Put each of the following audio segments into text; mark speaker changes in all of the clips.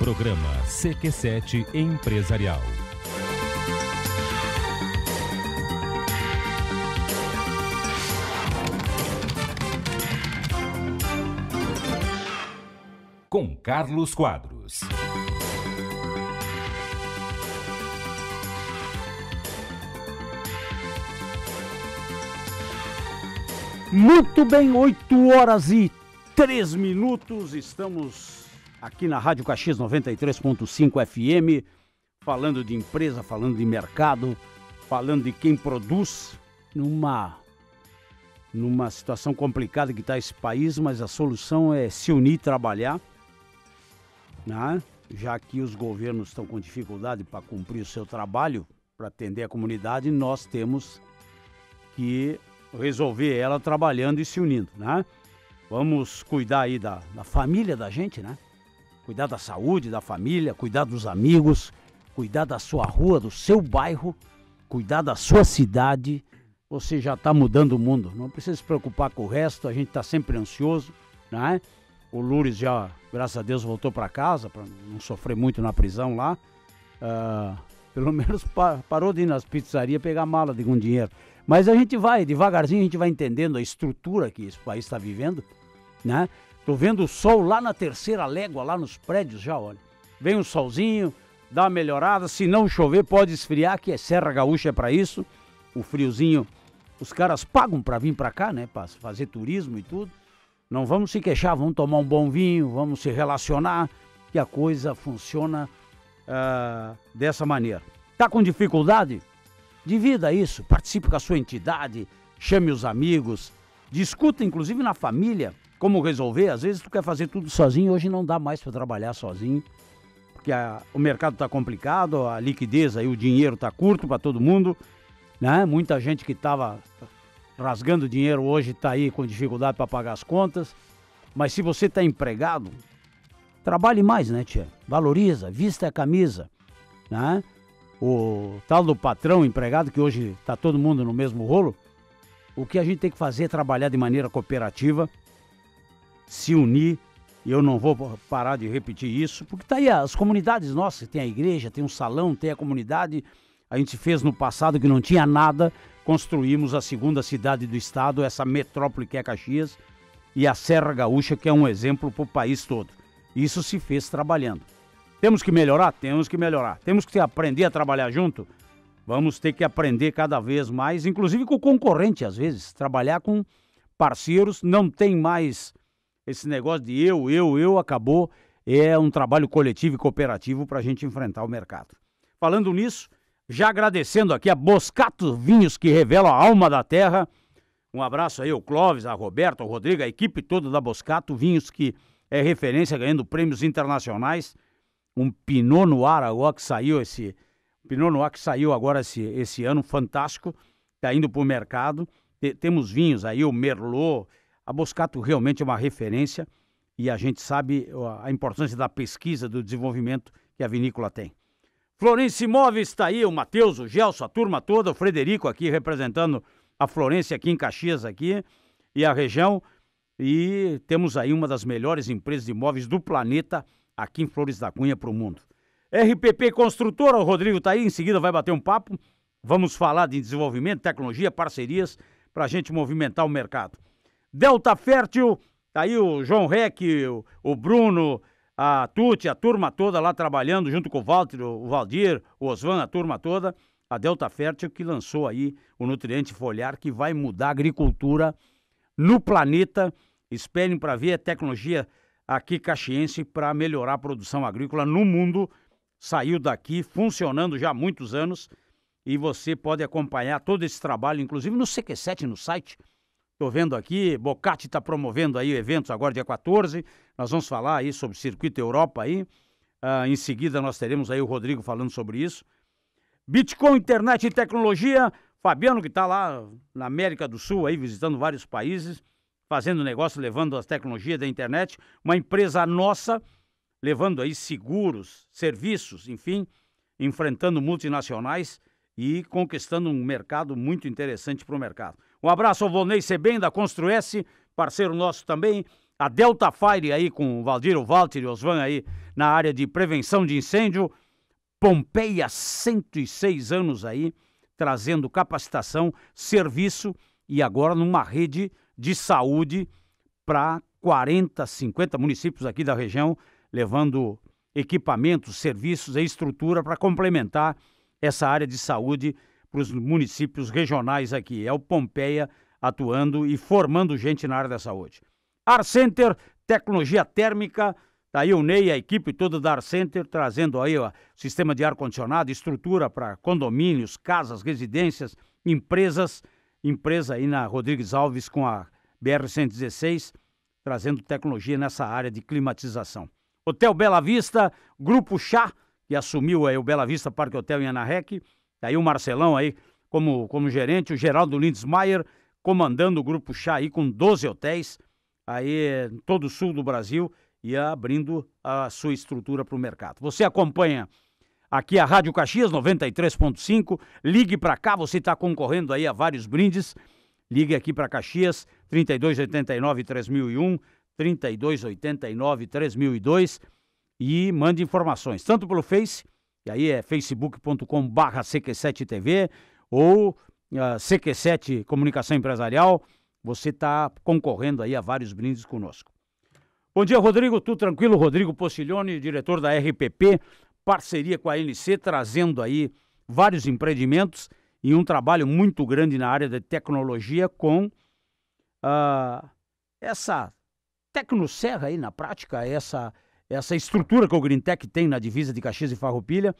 Speaker 1: Programa CQ7 Empresarial. Com Carlos Quadros.
Speaker 2: Muito bem, 8 horas e 3 minutos, estamos aqui na Rádio Caxias 93.5 FM, falando de empresa, falando de mercado, falando de quem produz numa numa situação complicada que está esse país, mas a solução é se unir e trabalhar, né? já que os governos estão com dificuldade para cumprir o seu trabalho, para atender a comunidade, nós temos que resolver ela trabalhando e se unindo. Né? Vamos cuidar aí da, da família da gente, né? cuidar da saúde, da família, cuidar dos amigos, cuidar da sua rua, do seu bairro, cuidar da sua cidade. Você já está mudando o mundo. Não precisa se preocupar com o resto, a gente está sempre ansioso, né? O Lures já, graças a Deus, voltou para casa para não sofrer muito na prisão lá. Uh, pelo menos pa parou de ir nas pizzarias pegar mala de algum dinheiro. Mas a gente vai, devagarzinho, a gente vai entendendo a estrutura que esse país está vivendo, né? Tô vendo o sol lá na terceira légua, lá nos prédios já, olha. Vem um solzinho, dá uma melhorada. Se não chover, pode esfriar, que é Serra Gaúcha é para isso. O friozinho, os caras pagam para vir para cá, né? Para fazer turismo e tudo. Não vamos se queixar, vamos tomar um bom vinho, vamos se relacionar, que a coisa funciona uh, dessa maneira. Tá com dificuldade? Divida isso, participe com a sua entidade, chame os amigos, discuta inclusive na família como resolver. Às vezes tu quer fazer tudo sozinho, hoje não dá mais para trabalhar sozinho, porque a, o mercado está complicado, a liquidez aí, o dinheiro está curto para todo mundo, né? Muita gente que estava rasgando dinheiro hoje está aí com dificuldade para pagar as contas. Mas se você está empregado, trabalhe mais, né, tia? Valoriza, vista a camisa, né? O tal do patrão empregado, que hoje está todo mundo no mesmo rolo, o que a gente tem que fazer é trabalhar de maneira cooperativa, se unir. E eu não vou parar de repetir isso, porque tá aí as comunidades nossas, tem a igreja, tem um salão, tem a comunidade. A gente fez no passado que não tinha nada, construímos a segunda cidade do estado, essa metrópole que é Caxias, e a Serra Gaúcha, que é um exemplo para o país todo. Isso se fez trabalhando. Temos que melhorar? Temos que melhorar. Temos que aprender a trabalhar junto? Vamos ter que aprender cada vez mais, inclusive com o concorrente, às vezes. Trabalhar com parceiros, não tem mais esse negócio de eu, eu, eu acabou. É um trabalho coletivo e cooperativo para a gente enfrentar o mercado. Falando nisso, já agradecendo aqui a Boscato Vinhos, que revela a alma da terra. Um abraço aí ao Clóvis, a Roberto, ao Rodrigo, a equipe toda da Boscato Vinhos, que é referência ganhando prêmios internacionais. Um Pinot Noir agora que saiu esse. Pinot Noir que saiu agora esse, esse ano, fantástico. Está indo para o mercado. T temos vinhos aí, o Merlot, a Moscato realmente é uma referência e a gente sabe a importância da pesquisa, do desenvolvimento que a vinícola tem. Florence Imóveis está aí, o Matheus, o Gelson, a turma toda, o Frederico aqui representando a Florência aqui em Caxias aqui e a região. E temos aí uma das melhores empresas de imóveis do planeta aqui em Flores da Cunha para o mundo. RPP Construtora, o Rodrigo está aí, em seguida vai bater um papo. Vamos falar de desenvolvimento, tecnologia, parcerias para a gente movimentar o mercado. Delta Fértil, tá aí o João Rec, o, o Bruno, a Tuti, a turma toda lá trabalhando junto com o Walter, o Valdir, o Osvan, a turma toda. A Delta Fértil que lançou aí o nutriente foliar que vai mudar a agricultura no planeta. Esperem para ver a é tecnologia aqui caxiense para melhorar a produção agrícola no mundo. Saiu daqui, funcionando já há muitos anos. E você pode acompanhar todo esse trabalho, inclusive no CQ7, no site Estou vendo aqui, Bocati está promovendo aí eventos agora dia 14. Nós vamos falar aí sobre o circuito Europa aí. Ah, em seguida nós teremos aí o Rodrigo falando sobre isso. Bitcoin, internet e tecnologia. Fabiano que está lá na América do Sul aí visitando vários países, fazendo negócio, levando as tecnologias da internet. Uma empresa nossa levando aí seguros, serviços, enfim, enfrentando multinacionais e conquistando um mercado muito interessante para o mercado. Um abraço ao Volney Sebem da Construesse, parceiro nosso também. A Delta Fire aí com o Valdir, o Walter e o Osvan aí na área de prevenção de incêndio. Pompeia, 106 anos aí, trazendo capacitação, serviço e agora numa rede de saúde para 40, 50 municípios aqui da região, levando equipamentos, serviços e estrutura para complementar essa área de saúde para os municípios regionais aqui. É o Pompeia atuando e formando gente na área da saúde. Arcenter, tecnologia térmica. Tá aí o Ney, a equipe toda da Arcenter, trazendo aí o sistema de ar-condicionado, estrutura para condomínios, casas, residências, empresas. Empresa aí na Rodrigues Alves com a BR-116, trazendo tecnologia nessa área de climatização. Hotel Bela Vista, Grupo Chá, que assumiu aí o Bela Vista Parque Hotel em Rec Daí tá o Marcelão aí como, como gerente, o Geraldo Lindsmaier comandando o grupo Chá aí com 12 hotéis aí em todo o sul do Brasil e abrindo a sua estrutura para o mercado. Você acompanha aqui a Rádio Caxias 93.5, ligue para cá, você está concorrendo aí a vários brindes. Ligue aqui para Caxias 3289 3001, 3289 3002 e mande informações, tanto pelo Face e aí é facebook.com barra CQ7TV ou uh, ah, CQ7 Comunicação Empresarial. Você está concorrendo aí a vários brindes conosco. Bom dia, Rodrigo. Tudo tranquilo? Rodrigo Postiglione, diretor da RPP, parceria com a ANC, trazendo aí vários empreendimentos e um trabalho muito grande na área da tecnologia com uh, essa tecnoserra aí na prática, essa essa estrutura que o Green Tech tem na divisa de Caxias e Farroupilha.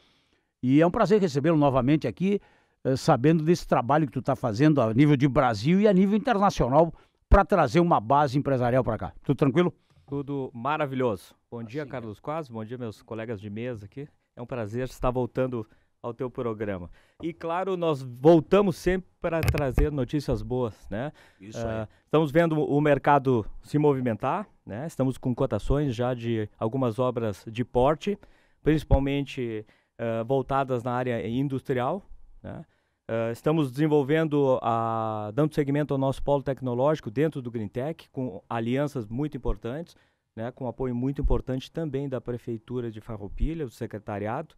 Speaker 2: E é um prazer recebê-lo novamente aqui, eh, sabendo desse trabalho que tu está fazendo a nível de Brasil e a nível internacional para trazer uma base empresarial para cá. Tudo tranquilo?
Speaker 3: Tudo maravilhoso. Bom dia, Carlos é. Bom dia, meus colegas de mesa aqui. É um prazer estar voltando ao teu programa. E claro, nós voltamos sempre para trazer notícias boas, né? Isso aí. Uh, estamos vendo o mercado se movimentar, né? Estamos com cotações já de algumas obras de porte, principalmente uh, voltadas na área industrial. Né? Uh, estamos desenvolvendo, a, dando segmento ao nosso polo tecnológico dentro do GreenTech, com alianças muito importantes, né? com apoio muito importante também da Prefeitura de Farroupilha, do secretariado.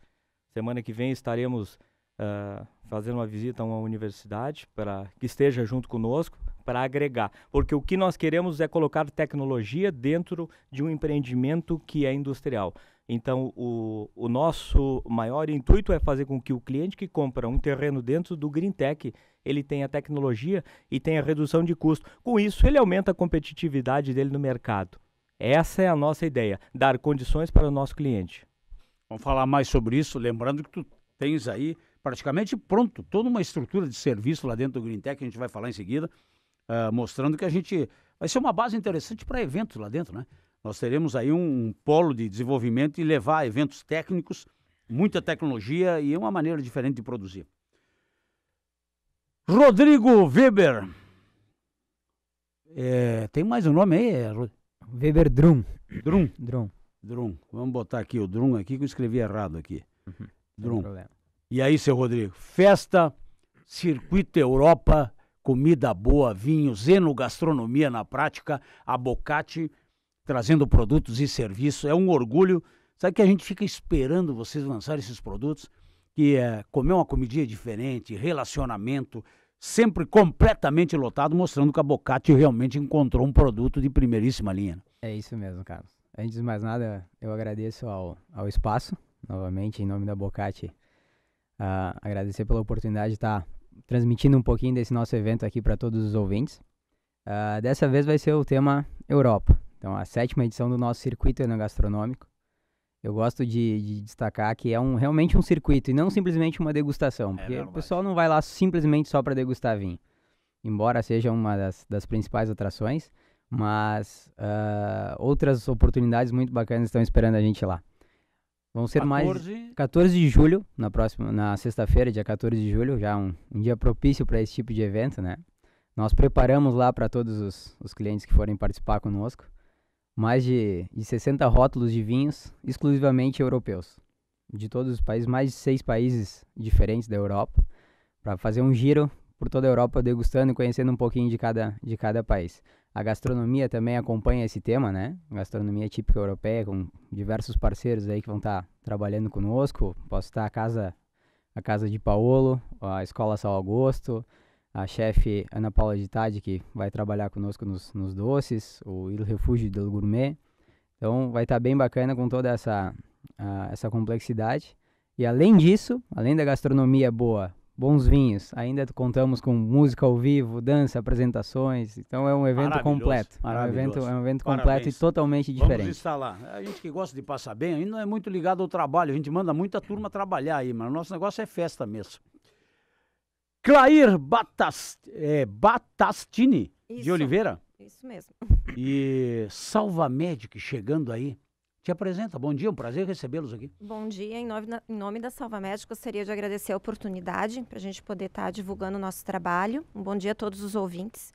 Speaker 3: Semana que vem estaremos uh, fazendo uma visita a uma universidade para que esteja junto conosco, para agregar. Porque o que nós queremos é colocar tecnologia dentro de um empreendimento que é industrial. Então, o, o nosso maior intuito é fazer com que o cliente que compra um terreno dentro do Green Tech, ele tenha tecnologia e tenha redução de custo. Com isso, ele aumenta a competitividade dele no mercado. Essa é a nossa ideia, dar condições para o nosso cliente. Vamos falar mais sobre isso,
Speaker 2: lembrando que tu tens aí praticamente pronto toda uma estrutura de serviço lá dentro do Green Tech, a gente vai falar em seguida uh, mostrando que a gente vai ser uma base interessante para eventos lá dentro, né? Nós teremos aí um, um, polo de desenvolvimento e levar eventos técnicos, muita tecnologia e uma maneira diferente de produzir. Rodrigo Weber. É, tem mais um nome aí? É... Weber
Speaker 4: Drum. Drum. Drum.
Speaker 2: Drum. Vamos botar aqui o Drum aqui que eu escrevi errado aqui. Uhum. Drum. E aí, seu Rodrigo, festa Circuito Europa comida boa, vinho, Zeno Gastronomia na prática, a Bocate trazendo produtos e serviços. É um orgulho. Sabe que a gente fica esperando vocês lançarem esses produtos, que é comer uma comidinha diferente, relacionamento, sempre completamente lotado, mostrando que a Bocate realmente encontrou um produto de primeiríssima linha.
Speaker 4: É isso mesmo, Carlos. Antes de mais nada, eu agradeço ao, ao espaço, novamente, em nome da Bocate, uh, agradecer pela oportunidade de estar transmitindo um pouquinho desse nosso evento aqui para todos os ouvintes. Uh, dessa vez vai ser o tema Europa, então a sétima edição do nosso circuito enogastronômico. Eu gosto de, de, destacar que é um, realmente um circuito e não simplesmente uma degustação, é porque é o pessoal não vai lá simplesmente só para degustar vinho, embora seja uma das, das principais atrações, mas uh, outras oportunidades muito bacanas estão esperando a gente lá. Vão ser 14... mais 14 de julho, na próxima, na sexta-feira, dia 14 de julho, já um, um dia propício para esse tipo de evento, né? Nós preparamos lá para todos os, os, clientes que forem participar conosco mais de, de 60 rótulos de vinhos exclusivamente europeus, de todos os países, mais de seis países diferentes da Europa, para fazer um giro por toda a Europa degustando e conhecendo um pouquinho de cada, de cada país. A gastronomia também acompanha esse tema, né? Gastronomia típica europeia, com diversos parceiros aí que vão estar tá trabalhando conosco. Posso estar a casa, a casa de Paolo, a Escola Sal Augusto, a chefe Ana Paula de Tade, que vai trabalhar conosco nos, nos doces, o Il Refúgio del Gourmet. Então vai estar tá bem bacana com toda essa, a, essa complexidade. E além disso, além da gastronomia boa bons vinhos. Ainda contamos com música ao vivo, dança, apresentações. Então é um evento completo. É um evento, é um evento completo e totalmente diferente. Vamos
Speaker 2: instalar. É, a gente que gosta de passar bem, ainda não é muito ligado ao trabalho. A gente manda muita turma trabalhar aí, mas o nosso negócio é festa mesmo. Clair é, Batastini isso, de Oliveira. Isso mesmo. E Salva Medic chegando aí te apresenta. Bom dia, um prazer recebê-los aqui.
Speaker 5: Bom dia, em nome, em nome da Salva Médica, gostaria de agradecer a oportunidade para a gente poder estar tá divulgando o nosso trabalho. Um bom dia a todos os ouvintes.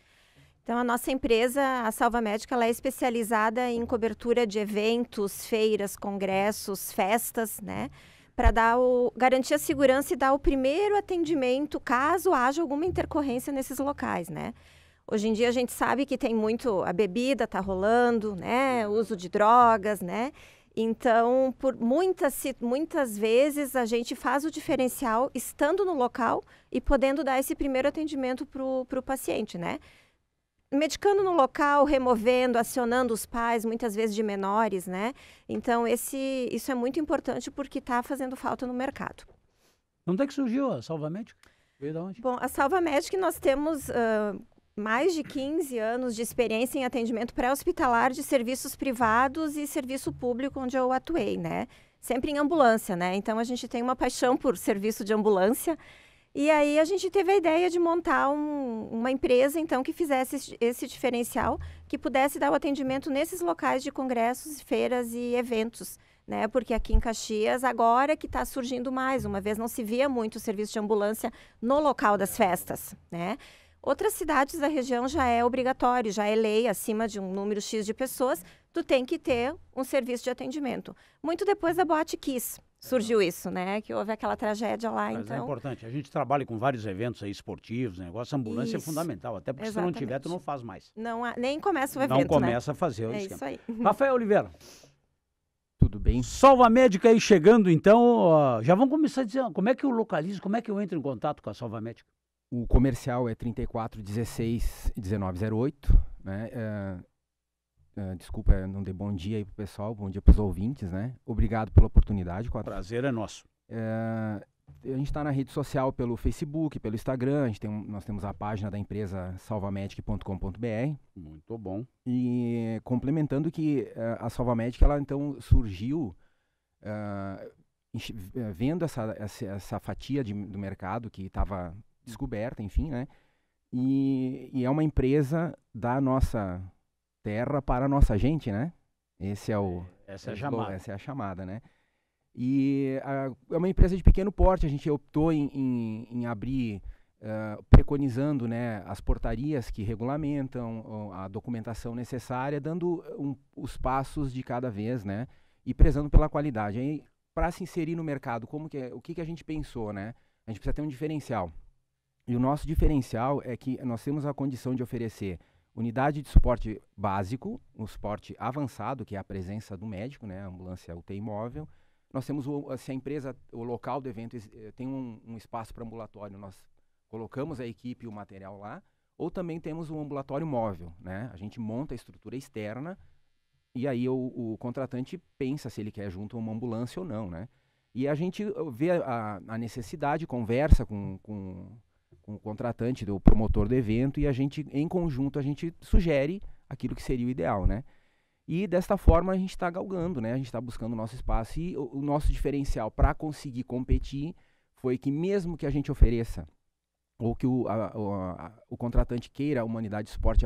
Speaker 5: Então, a nossa empresa, a Salva Médica, ela é especializada em cobertura de eventos, feiras, congressos, festas, né? Para dar o, garantir a segurança e dar o primeiro atendimento caso haja alguma intercorrência nesses locais, né? Hoje em dia a gente sabe que tem muito a bebida tá rolando, né? O uso de drogas, né? Então, por muitas, muitas vezes a gente faz o diferencial estando no local e podendo dar esse primeiro atendimento para o paciente, né? Medicando no local, removendo, acionando os pais, muitas vezes de menores, né? Então, esse, isso é muito importante porque está fazendo falta no mercado.
Speaker 2: Onde é que surgiu a Salva Médica?
Speaker 5: Bom, a Salva Médica nós temos uh, mais de 15 anos de experiência em atendimento pré-hospitalar de serviços privados e serviço público onde eu atuei, né? Sempre em ambulância, né? Então a gente tem uma paixão por serviço de ambulância. E aí a gente teve a ideia de montar um, uma empresa, então, que fizesse esse diferencial, que pudesse dar o atendimento nesses locais de congressos, feiras e eventos, né? Porque aqui em Caxias, agora que está surgindo mais, uma vez não se via muito o serviço de ambulância no local das festas, né? Outras cidades da região já é obrigatório, já é lei, acima de um número X de pessoas, tu tem que ter um serviço de atendimento. Muito depois da Boate Kiss surgiu isso, né? Que houve aquela tragédia lá, Mas é então... é
Speaker 2: importante. A gente trabalha com vários eventos aí, esportivos, negócio, ambulância é isso. é fundamental. Até porque Exatamente. se não tiver, tu não faz mais.
Speaker 5: Não, há, nem começa o evento, Não né? começa né? a fazer o é esquema. isso aí.
Speaker 2: Rafael Oliveira. Tudo bem? Salva Médica aí chegando, então. já vão
Speaker 6: começar a dizer, como é que eu localizo, como é que eu entro em contato com a Salva Médica? O comercial é 34 16 1908, né? Uh, uh, desculpa, não dei bom dia aí pro pessoal, bom dia pros ouvintes, né? Obrigado pela oportunidade. Quatro. Prazer é nosso. É, a gente está na rede social pelo Facebook, pelo Instagram, a gente tem, nós temos a página da empresa salvamedic.com.br. Muito bom. E complementando que a Salvamedic, ela então surgiu vendo essa, essa, essa fatia de, do mercado que estava descoberta, enfim, né? E, e, é uma empresa da nossa terra para a nossa gente, né? Esse é o é, essa é a é chamada, essa é a chamada, né? E a, é uma empresa de pequeno porte. A gente optou em, em, em abrir uh, preconizando né, as portarias que regulamentam a documentação necessária, dando um, os passos de cada vez, né? E prezando pela qualidade. Aí, para se inserir no mercado, como que é, o que, que a gente pensou, né? A gente precisa ter um diferencial. E o nosso diferencial é que nós temos a condição de oferecer unidade de suporte básico, um suporte avançado, que é a presença do médico, né, ambulância UTI móvel. Nós temos, o, se a empresa, o local do evento eh, tem um, um espaço para ambulatório, nós colocamos a equipe e o material lá, ou também temos um ambulatório móvel, né? A gente monta a estrutura externa e aí o, o contratante pensa se ele quer junto uma ambulância ou não, né? E a gente vê a, a necessidade, conversa com, com com o contratante, do promotor do evento, e a gente, em conjunto, a gente sugere aquilo que seria o ideal, né? E desta forma a gente está galgando, né? A gente está buscando o nosso espaço. E o, o nosso diferencial para conseguir competir foi que mesmo que a gente ofereça ou que o, a, a, o contratante queira a humanidade de suporte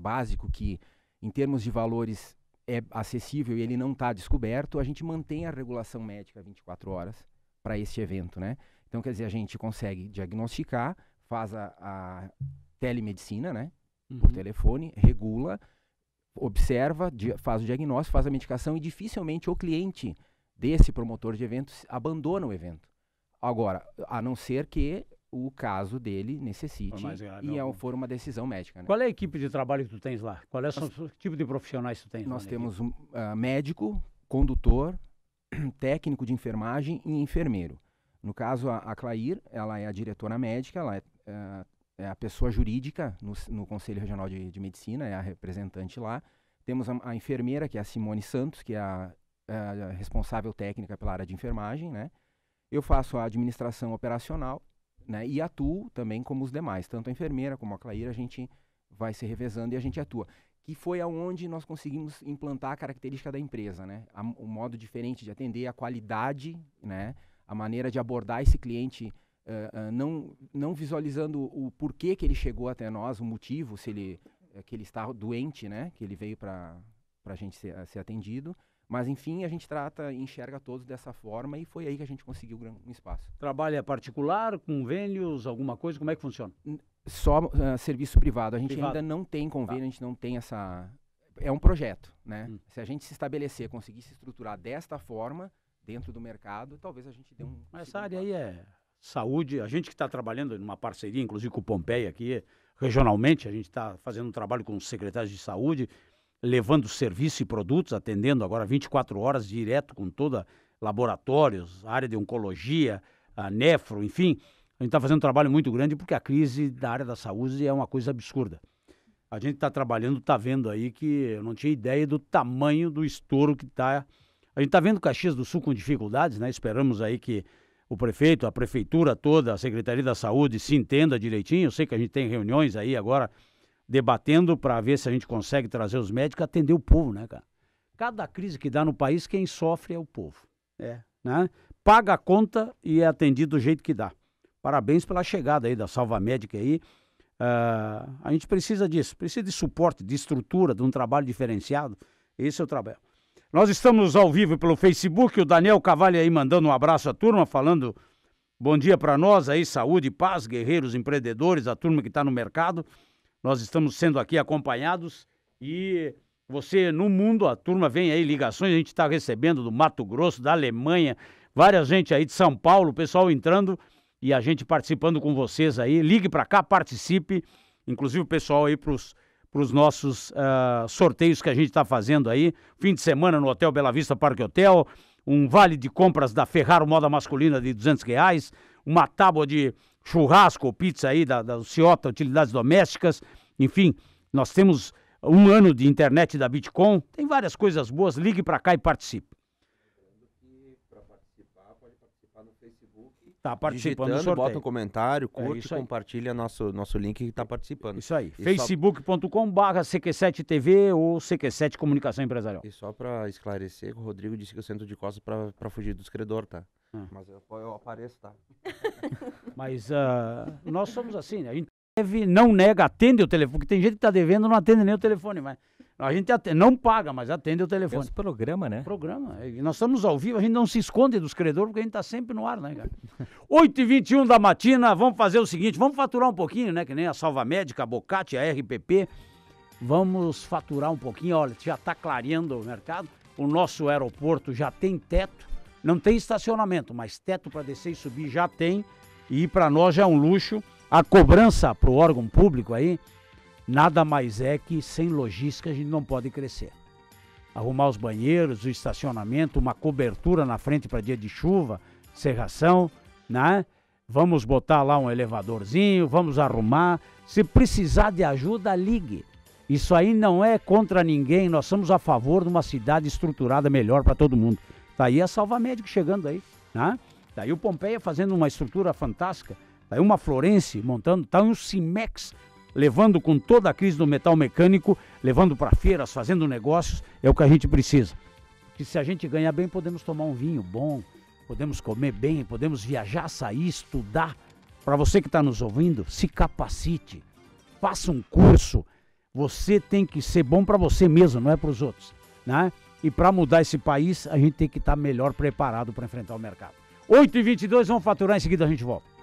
Speaker 6: básico que, em termos de valores, é acessível e ele não está descoberto, a gente mantém a regulação médica 24 horas para este evento, né? Então, quer dizer, a gente consegue diagnosticar, faz a, a telemedicina, né? Uhum. Por telefone, regula, observa, faz o diagnóstico, faz a medicação e dificilmente o cliente desse promotor de eventos abandona o evento. Agora, a não ser que o caso dele necessite grave, e é for
Speaker 2: uma decisão médica. Né? Qual é a equipe de trabalho que tu tens lá? Qual é o tipo de profissionais
Speaker 6: que tu tens? Nós lá temos um, uh, médico, condutor, técnico de enfermagem e enfermeiro. No caso, a, a Clair, ela é a diretora médica, ela é é, é a pessoa jurídica no, no Conselho Regional de, de, Medicina, é a representante lá. Temos a, a, enfermeira, que é a Simone Santos, que é, é a, a, responsável técnica pela área de enfermagem, né? Eu faço a administração operacional, né? E atuo também como os demais, tanto a enfermeira como a Claíra, a gente vai se revezando e a gente atua. Que foi aonde nós conseguimos implantar a característica da empresa, né? A, o modo diferente de atender, a qualidade, né? A maneira de abordar esse cliente eh, eh, não, não visualizando o porquê que ele chegou até nós, o motivo, se ele, eh, que ele está doente, né? Que ele veio para a gente ser, ser atendido. Mas, enfim, a gente trata e enxerga todos dessa forma e foi aí que a gente conseguiu um espaço. Trabalha particular, convênios, alguma coisa? Como é que funciona? Só uh, serviço privado. A gente privado. ainda não tem convênio, tá. a gente não tem essa. É um projeto, né? Hum. Se a gente se estabelecer, conseguir se estruturar desta forma, dentro do mercado, talvez a gente dê um. Mas essa
Speaker 2: área passo. aí é saúde. A gente que está trabalhando numa parceria, inclusive com o Pompeia aqui, regionalmente, a gente está fazendo um trabalho com os secretários de saúde, levando serviço e produtos, atendendo agora 24 horas direto com toda laboratórios, área de oncologia, a nefro, enfim. A gente está fazendo um trabalho muito grande porque a crise da área da saúde é uma coisa absurda. A gente está trabalhando, está vendo aí que eu não tinha ideia do tamanho do estouro que está. A gente está vendo Caxias do Sul com dificuldades, né? Esperamos aí que o prefeito, a prefeitura toda, a Secretaria da Saúde se entenda direitinho. Eu sei que a gente tem reuniões aí agora debatendo para ver se a gente consegue trazer os médicos atender o povo, né, cara? Cada crise que dá no país, quem sofre é o povo. É. Né? Paga a conta e é atendido do jeito que dá. Parabéns pela chegada aí da Salva Médica aí. Uh, a gente precisa disso, precisa de suporte, de estrutura, de um trabalho diferenciado. Esse é o trabalho. Nós estamos ao vivo pelo Facebook, o Daniel Cavalli aí mandando um abraço à turma, falando bom dia para nós aí, saúde, paz, guerreiros, empreendedores, a turma que está no mercado. Nós estamos sendo aqui acompanhados e você no mundo, a turma vem aí, ligações, a gente está recebendo do Mato Grosso, da Alemanha, várias gente aí de São Paulo, pessoal entrando e a gente participando com vocês aí. Ligue para cá, participe, inclusive o pessoal aí para os para os nossos uh, sorteios que a gente está fazendo aí. Fim de semana no Hotel Bela Vista Parque Hotel, um vale de compras da Ferraro Moda Masculina de 200 reais, uma tábua de churrasco ou pizza aí da, da Ciota Utilidades Domésticas. Enfim, nós temos um ano de internet da Bitcoin. Tem várias coisas boas. Ligue para cá e participe.
Speaker 6: Tá participando bota um comentário, é curte, é compartilha nosso, nosso link que está participando. Isso aí.
Speaker 2: Facebook.com/barra CQ7TV ou CQ7 Comunicação Empresarial. E só para esclarecer, o Rodrigo disse que eu sento de costas para fugir do credor tá?
Speaker 6: Ah. Mas eu, eu, apareço, tá?
Speaker 2: Mas uh, nós somos assim, A gente deve, não nega, atende o telefone, porque tem gente que está devendo não atende nem o telefone, mas a gente atende, não paga, mas atende o telefone. Esse programa, né? Programa. nós estamos ao vivo, a gente não se esconde dos credores, porque a gente está sempre no ar, né, cara? 8h21 da matina, vamos fazer o seguinte, vamos faturar um pouquinho, né? Que nem a Salva Médica, a Bocate, a RPP. Vamos faturar um pouquinho, olha, já está clareando o mercado. O nosso aeroporto já tem teto, não tem estacionamento, mas teto para descer e subir já tem. E para nós já é um luxo. A cobrança para o órgão público aí, nada mais é que sem logística a gente não pode crescer. Arrumar os banheiros, o estacionamento, uma cobertura na frente para dia de chuva, serração, né? Vamos botar lá um elevadorzinho, vamos arrumar. Se precisar de ajuda, ligue. Isso aí não é contra ninguém, nós somos a favor de uma cidade estruturada melhor para todo mundo. Tá aí a Salva Médico chegando aí, né? Daí tá o Pompeia fazendo uma estrutura fantástica, daí tá uma Florence montando, tá um Cimex levando com toda a crise do metal mecânico, levando para feiras, fazendo negócios, é o que a gente precisa. Porque se a gente ganhar bem, podemos tomar um vinho bom, podemos comer bem, podemos viajar, sair, estudar. Para você que está nos ouvindo, se capacite, faça um curso. Você tem que ser bom para você mesmo, não é para os outros. Né? E para mudar esse país, a gente tem que estar tá melhor preparado para enfrentar o mercado. 8h22, vamos faturar, em seguida a gente volta.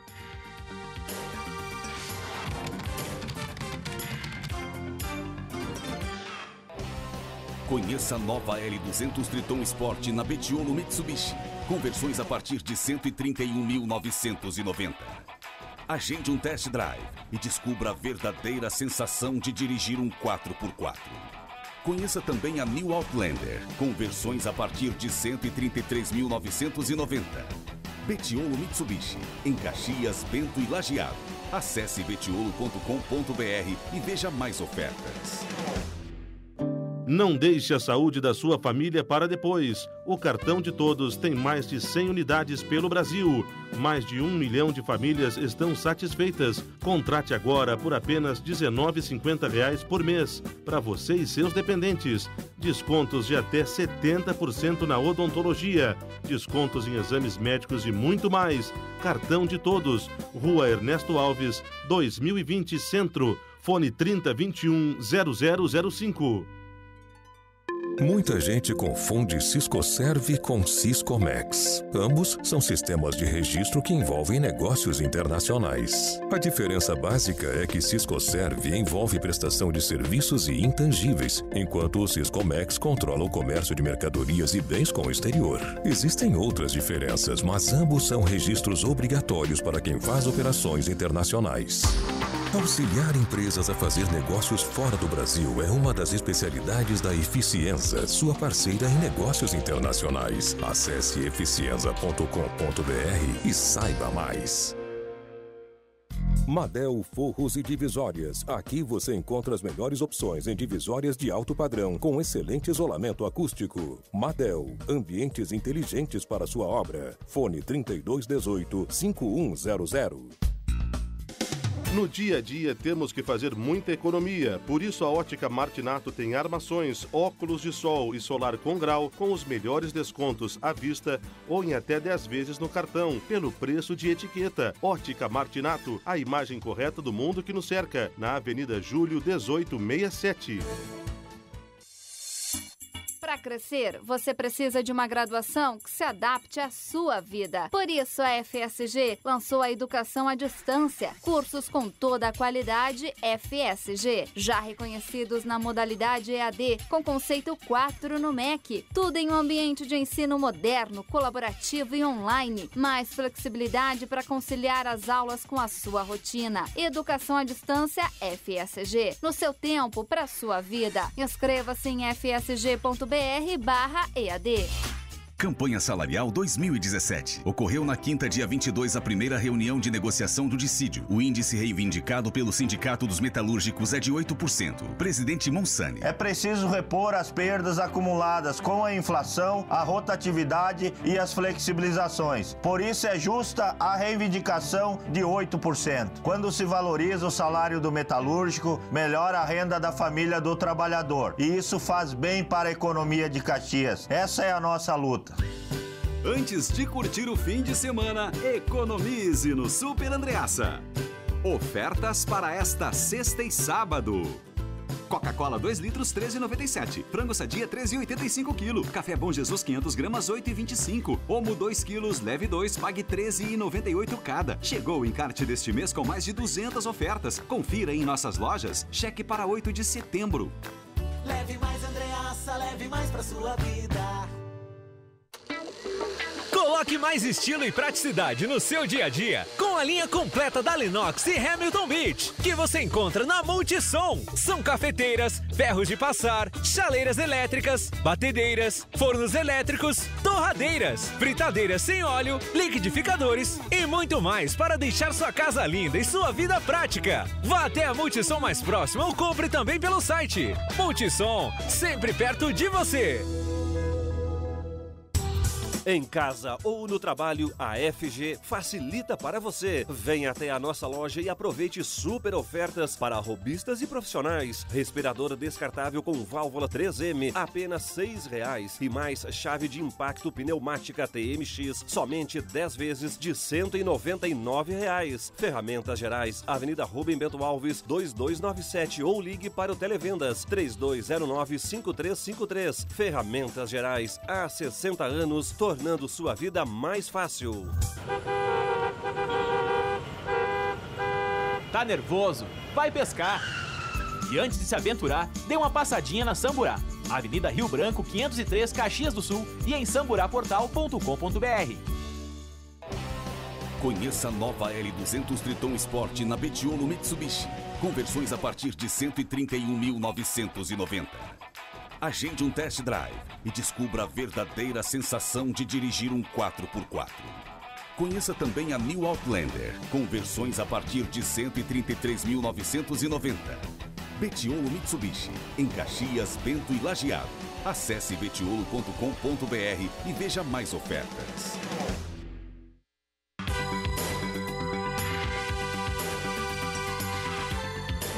Speaker 1: Conheça a nova L200 Triton Sport na Betiolo Mitsubishi. conversões a partir de 131.990. Agende um test drive e descubra a verdadeira sensação de dirigir um 4x4. Conheça também a New Outlander, conversões a partir de 133.990. Betiolo Mitsubishi, em Caxias, Bento e Lajeado. Acesse betiolo.com.br e veja mais ofertas. Não deixe a saúde da sua
Speaker 7: família para depois. O cartão de todos tem mais de 100 unidades pelo Brasil. Mais de um milhão de famílias estão satisfeitas. Contrate agora por apenas R$ 19,50 por mês para você e seus dependentes. Descontos de até 70% na odontologia, descontos em exames médicos e muito mais. Cartão de todos. Rua Ernesto Alves, 2020 Centro. Fone 3021 0005.
Speaker 1: Muita gente confunde Ciscoserve com Ciscomex. Ambos são sistemas de registro que envolvem negócios internacionais. A diferença básica é que Ciscoserve envolve prestação de serviços e intangíveis, enquanto o Ciscomex controla o comércio de mercadorias e bens com o exterior. Existem outras diferenças, mas ambos são registros obrigatórios para quem faz operações internacionais. Auxiliar empresas a fazer negócios fora do Brasil é uma das especialidades da Eficienza, sua parceira em negócios internacionais. Acesse eficienza.com.br e saiba mais. Madel Forros e Divisórias. Aqui você encontra as melhores opções em divisórias de alto padrão, com excelente isolamento acústico. Madel, ambientes inteligentes para sua obra. Fone 3218 5100. No dia a dia temos que fazer
Speaker 7: muita economia, por isso a Ótica Martinato tem armações, óculos de sol e solar com grau com os melhores descontos à vista ou em até 10 vezes no cartão, pelo preço de etiqueta. Ótica Martinato, a imagem correta do mundo que nos cerca, na Avenida Júlio 1867.
Speaker 5: Para crescer, você precisa de uma graduação que se adapte à sua vida. Por isso, a FSG lançou a Educação à Distância, cursos com toda a qualidade FSG, já reconhecidos na modalidade EAD, com conceito 4 no MEC. Tudo em um ambiente de ensino moderno, colaborativo e online. Mais flexibilidade para conciliar as aulas com a sua rotina. Educação à Distância FSG. No seu tempo, para sua vida. Inscreva-se em fsg.br r-barra ead
Speaker 1: Campanha Salarial 2017. Ocorreu na quinta, dia 22, a primeira reunião de negociação do dissídio. O índice reivindicado pelo Sindicato dos Metalúrgicos é de 8%. Presidente Monsani.
Speaker 7: É preciso repor as perdas acumuladas com a inflação, a rotatividade e as flexibilizações. Por isso é justa a reivindicação de 8%. Quando se valoriza o salário do metalúrgico, melhora a renda da família do trabalhador. E isso faz bem para a economia de Caxias.
Speaker 1: Essa é a nossa luta conta. Antes de curtir o fim de semana, economize no Super Andreaça. Ofertas para esta sexta e sábado. Coca-Cola 2 litros 13,97. Frango sadia 13,85 kg. Café Bom Jesus 500 gramas 8,25. Homo 2 quilos, leve 2, pague 13,98 cada. Chegou o encarte deste mês com mais de 200 ofertas. Confira em nossas lojas. Cheque para 8 de setembro.
Speaker 2: Leve mais Andreaça, leve mais para sua
Speaker 4: vida.
Speaker 1: Coloque mais estilo e praticidade no seu dia a dia com a linha completa da Linox e Hamilton Beach, que você encontra na
Speaker 3: Multissom. São cafeteiras, ferros de passar, chaleiras elétricas, batedeiras, fornos elétricos, torradeiras, fritadeiras sem óleo, liquidificadores
Speaker 1: e muito mais para deixar sua casa linda e sua vida prática. Vá até a Multissom mais próxima ou compre também pelo site. Multissom, sempre perto de você. Em casa ou no trabalho, a FG
Speaker 7: facilita para você. Venha até a nossa loja e aproveite super ofertas para robistas e profissionais. Respirador descartável com válvula 3M, apenas R$ 6,00 e mais chave de impacto pneumática TMX, somente 10 vezes de R$ 199,00. Ferramentas Gerais, Avenida Rubem Bento Alves, 2297 ou ligue para o Televendas 3209 5353. Ferramentas Gerais, há 60 anos, tornando tornando sua vida mais fácil. Tá nervoso? Vai pescar!
Speaker 2: E antes de se aventurar, dê uma passadinha na Samburá, Avenida Rio Branco 503,
Speaker 1: Caxias do Sul e em samburaportal.com.br. Conheça a nova L200 Triton Sport na Betiolo Mitsubishi, com versões a partir de 131.990. Agende um test drive e descubra a verdadeira sensação de dirigir um 4x4. Conheça também a New Outlander, com versões a partir de 133.990. Betiolo Mitsubishi, em Caxias, Bento e Lajeado. Acesse betiolo.com.br e veja mais ofertas.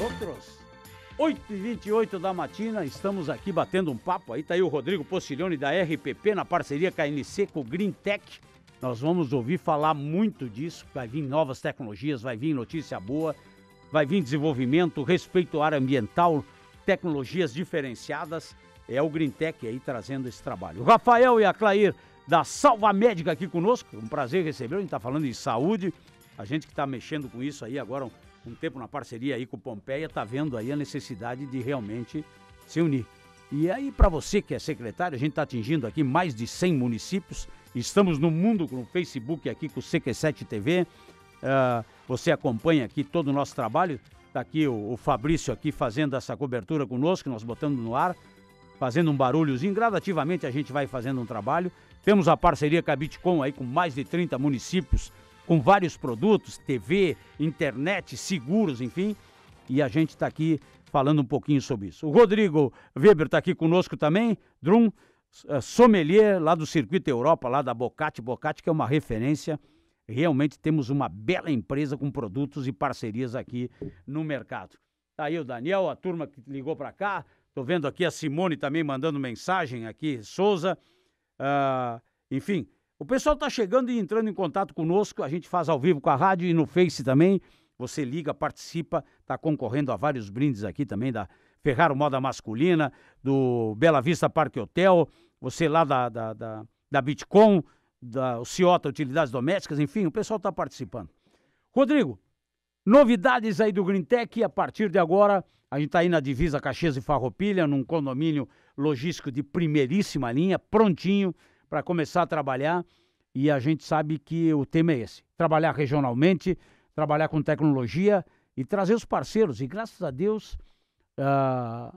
Speaker 2: Outros 8h28 da matina, estamos aqui batendo um papo. Aí tá aí o Rodrigo Postiglione da RPP na parceria com a NC com o Green Tech. Nós vamos ouvir falar muito disso. Vai vir novas tecnologias, vai vir notícia boa, vai vir desenvolvimento, respeito à área ambiental, tecnologias diferenciadas. É o Green Tech aí trazendo esse trabalho. O Rafael e a Clair da Salva Médica aqui conosco. Um prazer receber. A gente está falando de saúde. A gente que está mexendo com isso aí agora, um tempo na parceria aí com o Pompeia, está vendo aí a necessidade de realmente se unir. E aí, para você que é secretário, a gente está atingindo aqui mais de 100 municípios. Estamos no mundo com o Facebook aqui, com o CQ7 TV. Uh, ah, você acompanha aqui todo o nosso trabalho. Está aqui o, o, Fabrício aqui fazendo essa cobertura conosco, nós botando no ar, fazendo um barulhozinho. Gradativamente a gente vai fazendo um trabalho. Temos a parceria com a Bitcom aí com mais de 30 municípios com vários produtos, TV, internet, seguros, enfim. E a gente está aqui falando um pouquinho sobre isso. O Rodrigo Weber está aqui conosco também, Drum, eh, sommelier lá do Circuito Europa, lá da Bocate. Bocate que é uma referência. Realmente temos uma bela empresa com produtos e parcerias aqui no mercado. Está aí o Daniel, a turma que ligou para cá. Estou vendo aqui a Simone também mandando mensagem aqui, Souza. Uh, enfim, o pessoal está chegando e entrando em contato conosco, a gente faz ao vivo com a rádio e no Face também. Você liga, participa, está concorrendo a vários brindes aqui também da Ferraro Moda Masculina, do Bela Vista Parque Hotel, você lá da, da, da, da Bitcom, da Ciota Utilidades Domésticas, enfim, o pessoal está participando. Rodrigo, novidades aí do Green Tech a partir de agora, a gente está aí na divisa Caxias e Farroupilha, num condomínio logístico de primeiríssima linha, prontinho, para começar a trabalhar e a gente sabe que o tema é esse: trabalhar regionalmente, trabalhar com tecnologia e trazer os parceiros. E graças a Deus, uh,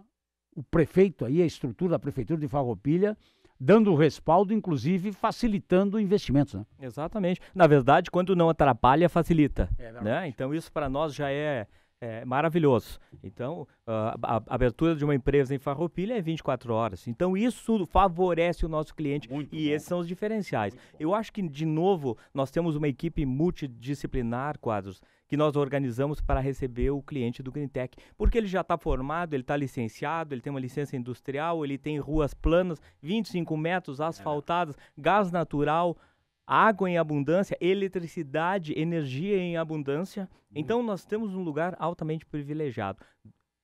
Speaker 2: o prefeito aí, a estrutura da prefeitura de Farroupilha,
Speaker 3: dando respaldo, inclusive facilitando investimentos. Né? Exatamente. Na verdade, quando não atrapalha, facilita. É né? Então isso para nós já é é maravilhoso. Então, ah, a, a, abertura de uma empresa em Farroupilha é 24 horas. Então, isso favorece o nosso cliente muito e bom. esses são os diferenciais. Eu acho que, de novo, nós temos uma equipe multidisciplinar, Quadros, que nós organizamos para receber o cliente do GreenTech. Porque ele já está formado, ele está licenciado, ele tem uma licença industrial, ele tem ruas planas, 25 metros é. asfaltadas, é. gás natural, água em abundância, eletricidade, energia em abundância. Uhum. Então nós temos um lugar altamente privilegiado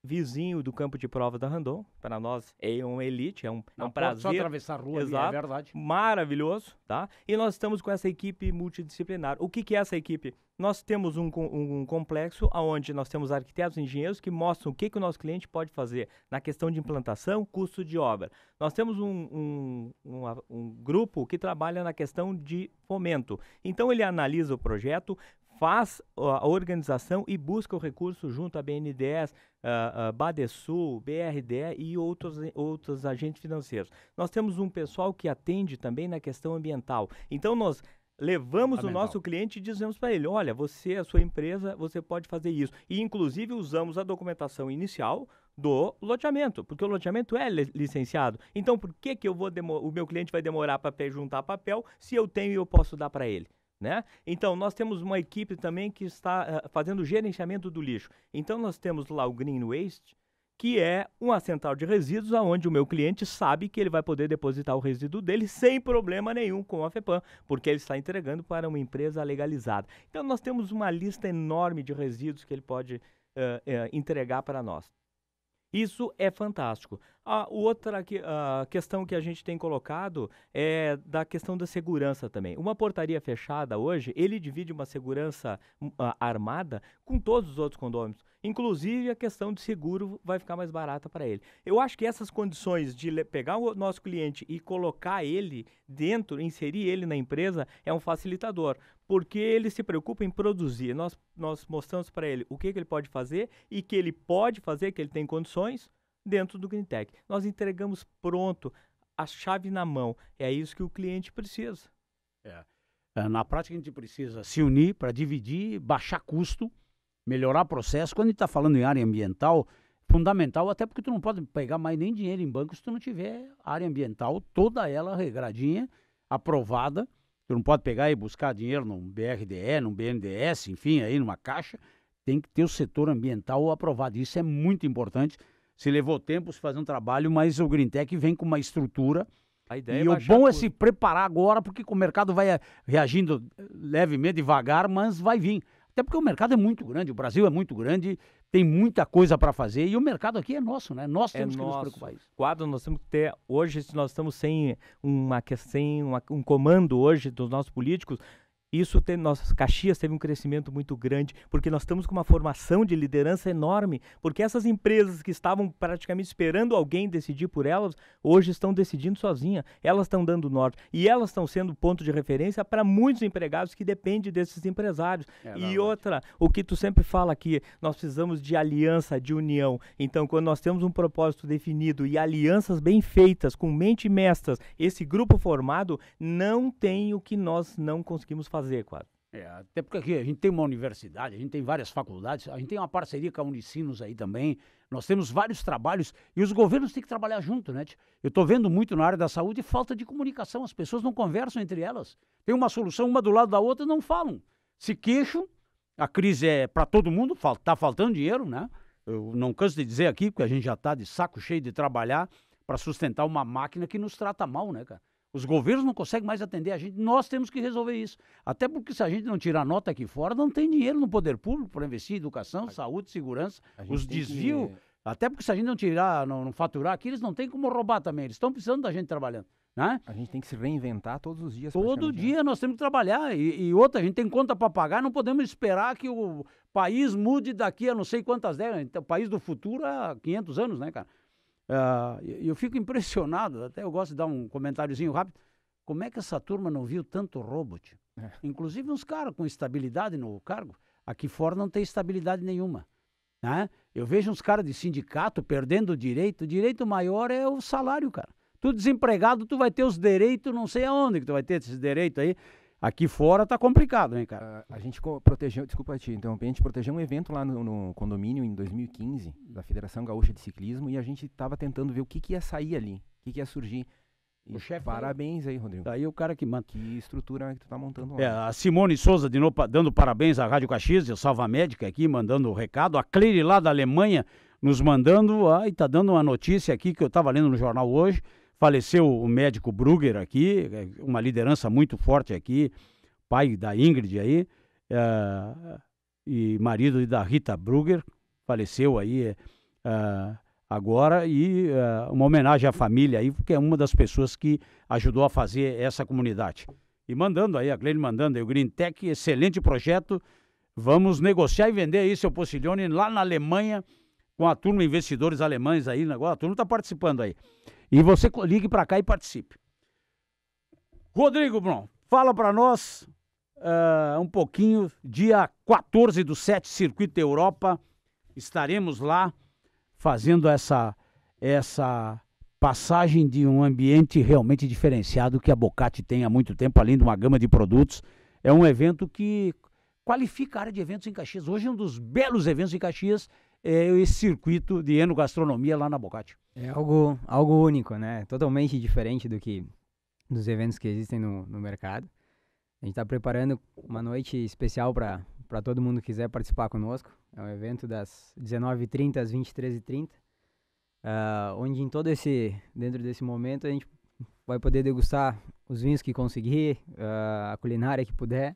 Speaker 3: vizinho do campo de prova da Randon. Para nós é um elite, é um, é um prazer. Só atravessar a rua, Exato. Ali, é verdade. Maravilhoso, tá? E nós estamos com essa equipe multidisciplinar. O que, que é essa equipe? Nós temos um, um, um complexo onde nós temos arquitetos e engenheiros que mostram o que, que o nosso cliente pode fazer na questão de implantação, custo de obra. Nós temos um, um grupo que trabalha na questão de fomento. Então ele analisa o projeto, faz a organização e busca o recurso junto à BNDES, uh, uh, Badesul, BRDE e outros, outros agentes financeiros. Nós temos um pessoal que atende também na questão ambiental. Então, nós levamos o nosso cliente e dizemos para ele, olha, você, a sua empresa, você pode fazer isso. E, inclusive, usamos a documentação inicial, do loteamento, porque o loteamento é licenciado. Então, por que, que eu vou o meu cliente vai demorar para juntar papel se eu tenho e eu posso dar para ele? Né? Então, nós temos uma equipe também que está uh, fazendo gerenciamento do lixo. Então, nós temos lá o Green Waste, que é uma central de resíduos onde o meu cliente sabe que ele vai poder depositar o resíduo dele sem problema nenhum com a FEPAM, porque ele está entregando para uma empresa legalizada. Então, nós temos uma lista enorme de resíduos que ele pode uh, uh, entregar para nós. Isso é fantástico. A outra que, a questão que a gente tem colocado é da questão da segurança também. Uma portaria fechada hoje, ele divide uma segurança uh, armada com todos os outros condôminos. Inclusive, a questão de seguro vai ficar mais barata para ele. Eu acho que essas condições de pegar o nosso cliente e colocar ele dentro, inserir ele na empresa, é um facilitador, porque ele se preocupa em produzir. Nós, nós mostramos para ele o que, que ele pode fazer e que ele pode fazer, que ele tem condições dentro do GreenTech. Nós entregamos pronto, a chave na mão. É isso que o cliente precisa. É. é na prática, a gente precisa se unir
Speaker 2: para dividir, baixar custo, melhorar processo. Quando a gente está falando em área ambiental, fundamental, até porque tu não pode pegar mais nem dinheiro em banco se tu não tiver área ambiental, toda ela regradinha, aprovada. Tu não pode pegar e buscar dinheiro num BRDE, num BNDES, enfim, aí numa caixa. Tem que ter o setor ambiental aprovado. Isso é muito importante se levou tempo se fazer um trabalho, mas o Greentech vem com uma estrutura. A ideia e é o bom é se preparar agora, porque o mercado vai eh, reagindo eh, levemente, devagar, mas vai vir. Até porque o mercado é muito grande, o Brasil é muito grande, tem muita coisa para fazer e o mercado aqui é nosso, né? Nós é temos é que nosso. nos preocupar isso.
Speaker 3: Quadro, nós temos que ter. Hoje, se nós estamos sem, uma, sem uma, um comando hoje dos nossos políticos, isso tem, nossas Caxias teve um crescimento muito grande, porque nós estamos com uma formação de liderança enorme, porque essas empresas que estavam praticamente esperando alguém decidir por elas, hoje estão decidindo sozinha. Elas estão dando norte e elas estão sendo ponto de referência para muitos empregados que dependem desses empresários. É, e outra, o que tu sempre fala aqui, nós precisamos de aliança, de união. Então, quando nós temos um propósito definido e alianças bem feitas, com mente mestras, esse grupo formado não tem o que nós não conseguimos fazer fazer quase. É, até porque
Speaker 2: aqui a gente tem uma universidade, a gente tem várias faculdades, a gente tem uma parceria com a Unicinos aí também. Nós temos vários trabalhos e os governos têm que trabalhar junto, né? Eu estou vendo muito na área da saúde falta de comunicação, as pessoas não conversam entre elas. Tem uma solução, uma do lado da outra, não falam. Se queixam, a crise é para todo mundo, está faltando dinheiro, né? Eu não canso de dizer aqui, porque a gente já está de saco cheio de trabalhar para sustentar uma máquina que nos trata mal, né, cara? Os governos não conseguem mais atender a gente. Nós temos que resolver isso. Até porque se a gente não tirar nota aqui fora, não tem dinheiro no poder público para investir em educação, a saúde, segurança, os desvios. Que... Até porque se a gente não tirar, não, não faturar aqui, eles não têm como roubar também. Eles estão precisando da gente trabalhando. Né? A gente tem que se reinventar todos os dias. Todo né? dia nós temos que trabalhar. E, e outra, a gente tem conta para pagar, não podemos esperar que o país mude daqui a não sei quantas décadas. O então, país do futuro há 500 anos, né, cara? Uh, eu fico impressionado, até eu gosto de dar um comentáriozinho rápido. Como é que essa turma não viu tanto robot? É. Inclusive uns caras com estabilidade no cargo. Aqui fora não tem estabilidade nenhuma. Né? Eu vejo uns caras de sindicato perdendo o direito. O direito maior é o salário, cara. Tu desempregado, tu vai ter os
Speaker 6: direitos, não sei aonde que tu vai ter esses direitos aí. Aqui fora tá complicado, hein, cara? A, ah, a gente protegeu, desculpa te interromper, a gente protegeu um evento lá no, no, condomínio em 2015, hum. da Federação Gaúcha de Ciclismo, e a gente tava tentando ver o que, que ia sair ali, o que, que ia surgir. O chefe. Parabéns aí, Rodrigo. Daí o cara que manda. Que estrutura que tu tá montando lá. É, a
Speaker 2: Simone Souza, de novo, dando parabéns à Rádio Caxias, a Salva Médica aqui, mandando o recado. A Cleire lá da Alemanha nos mandando. Ai, ah, tá dando uma notícia aqui que eu tava lendo no jornal hoje. Faleceu o médico Bruger aqui, é, uma liderança muito forte aqui, pai da Ingrid aí, é, e marido da Rita Bruger faleceu aí é, agora, e uma homenagem à família aí, porque é uma das pessoas que ajudou a fazer essa comunidade. E mandando aí, a Glenn mandando aí, o Green Tech, excelente projeto, vamos negociar e vender aí seu Pocilione lá na Alemanha, com a turma investidores alemães aí, né? agora a turma está participando aí. E você ligue para cá e participe. Rodrigo Brom, fala para nós uh, um pouquinho. Dia 14 do 7, Circuito Europa. Estaremos lá fazendo essa, essa passagem de um ambiente realmente diferenciado que a Bocate tem há muito tempo, além de uma gama de produtos. É um evento que qualifica a área de eventos em Caxias. Hoje um dos belos eventos em Caxias, é esse circuito de
Speaker 4: enogastronomia lá na Bocate. É algo, algo único, né? Totalmente diferente do que dos eventos que existem no, no mercado. A gente está preparando uma noite especial para todo mundo que quiser participar conosco. É um evento das 19h30 às 23h30, uh, ah, onde em todo esse, dentro desse momento a gente vai poder degustar os vinhos que conseguir, uh, a culinária que puder.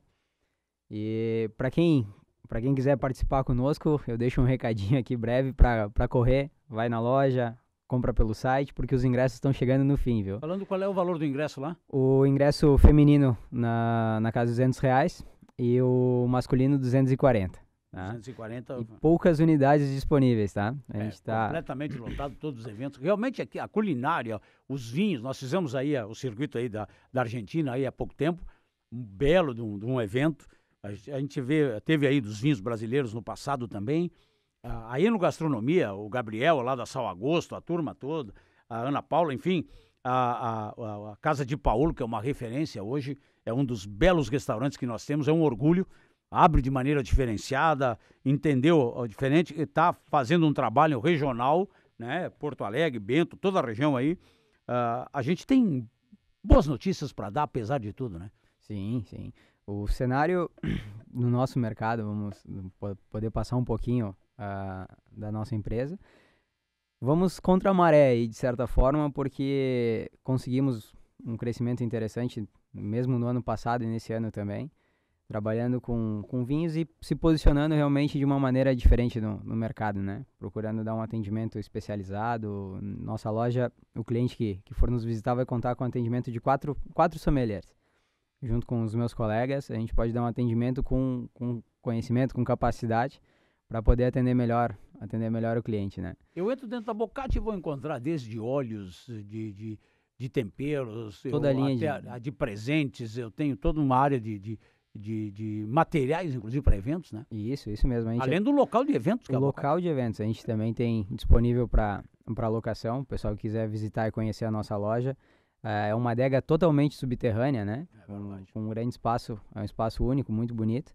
Speaker 4: E para quem para quem quiser participar conosco, eu deixo um recadinho aqui breve para correr, vai na loja, compra pelo site, porque os ingressos estão chegando no fim, viu?
Speaker 2: Falando qual é o valor do ingresso lá?
Speaker 4: O ingresso feminino na, na casa de 200 reais e o masculino 240.
Speaker 2: Tá? 240. E
Speaker 4: poucas unidades disponíveis, tá? A é, gente tá...
Speaker 2: Completamente lotado todos os eventos. Realmente aqui a culinária, os vinhos, nós fizemos aí o circuito aí da, da Argentina aí há pouco tempo, um belo de um, de um evento. A, a gente vê, teve aí dos vinhos brasileiros no passado também. Ah, aí no Gastronomia, o Gabriel lá da Sal Agosto, a turma toda, a Ana Paula, enfim, a, a, a, Casa de Paulo, que é uma referência hoje, é um dos belos restaurantes que nós temos, é um orgulho, abre de maneira diferenciada, entendeu o diferente, está fazendo um trabalho regional, né, Porto Alegre, Bento, toda a região aí. Uh, a gente tem
Speaker 4: boas notícias para dar, apesar de tudo, né? Sim, sim. O cenário no nosso mercado, vamos poder passar um pouquinho uh, da nossa empresa. Vamos contra a maré aí, de certa forma, porque conseguimos um crescimento interessante, mesmo no ano passado e nesse ano também, trabalhando com, com vinhos e se posicionando realmente de uma maneira diferente no, no mercado, né? Procurando dar um atendimento especializado. Nossa loja, o cliente que, que for nos visitar vai contar com atendimento de quatro, quatro sommeliers junto com os meus colegas. A gente pode dar um atendimento com, com conhecimento, com capacidade, para poder atender melhor atender melhor o cliente, né?
Speaker 2: Eu entro dentro da Bocate e vou encontrar desde óleos, de, de, de temperos, toda eu, a linha de... A, a de... presentes, eu tenho toda uma área de, de, de, de materiais,
Speaker 4: inclusive para eventos, né? Isso, isso mesmo. Além é... do local de eventos. Que é o é local de eventos, a gente também tem disponível para locação, o pessoal que quiser visitar e conhecer a nossa loja. É, é uma adega totalmente subterrânea, né? É com um grande espaço, é um espaço único, muito bonito.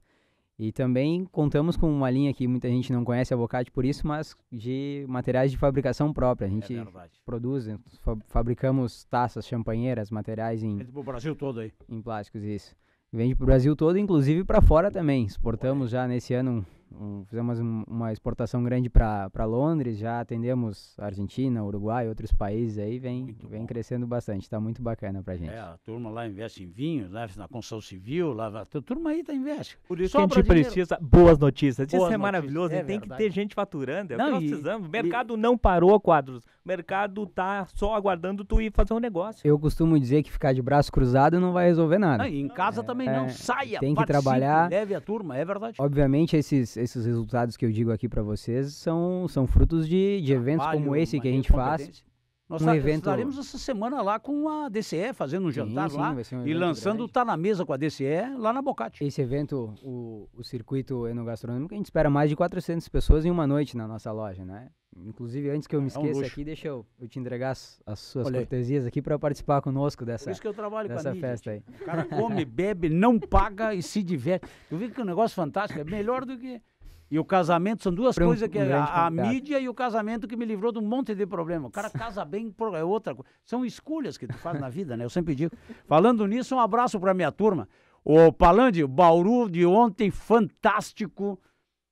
Speaker 4: E também contamos com uma linha que muita gente não conhece, a Bocate, por isso, mas de materiais de fabricação própria. A gente é produz, né, fa fabricamos taças, champanheiras, materiais em. Vende pro Brasil todo aí. Em plásticos, isso. Vende pro Brasil todo, inclusive para fora também. Exportamos Ué. já nesse ano um, fizemos um, uma exportação grande para Londres, já atendemos Argentina, Uruguai, outros países aí, vem, vem crescendo bastante, está muito bacana para gente.
Speaker 2: É, a turma lá investe em vinho, lá né, na construção civil, lá, a turma aí tá investindo Por isso que a gente
Speaker 3: dinheiro. precisa boas notícias, boas isso é notícias. maravilhoso, é tem verdade. que ter gente faturando, é não, o que nós e, precisamos, o mercado e, não parou, Quadros, mercado tá só aguardando tu ir fazer um negócio.
Speaker 4: Eu costumo dizer que ficar de braço cruzado não vai resolver nada. Ah, em
Speaker 3: casa é. também não. É, Saia, Tem que trabalhar. Leve a turma, é
Speaker 2: verdade.
Speaker 4: Obviamente, esses, esses resultados que eu digo aqui para vocês são, são frutos de, de eventos como esse que a gente faz nós um evento... estaremos
Speaker 2: essa semana lá com a DCE, fazendo um jantar sim, lá um e lançando
Speaker 4: grande. Tá na Mesa com a DCE lá na Bocate. Esse evento, o, o circuito enogastronômico, a gente espera mais de 400 pessoas em uma noite na nossa loja, né? Inclusive, antes que eu é, me é esqueça um aqui, deixa eu, eu, te entregar as, as suas Olhei. cortesias aqui para participar conosco dessa, Por isso que eu trabalho dessa com a festa aí. O cara come,
Speaker 2: bebe, não paga e se diverte. Eu vi que é um negócio fantástico, é melhor do que e o casamento são duas coisas que um é a, a mídia e o casamento que me livrou de um monte de problema. O cara casa bem é outra coisa. São escolhas que tu faz na vida, né? Eu sempre digo. Falando nisso, um abraço para minha turma. O Palandi, o Bauru de ontem, fantástico.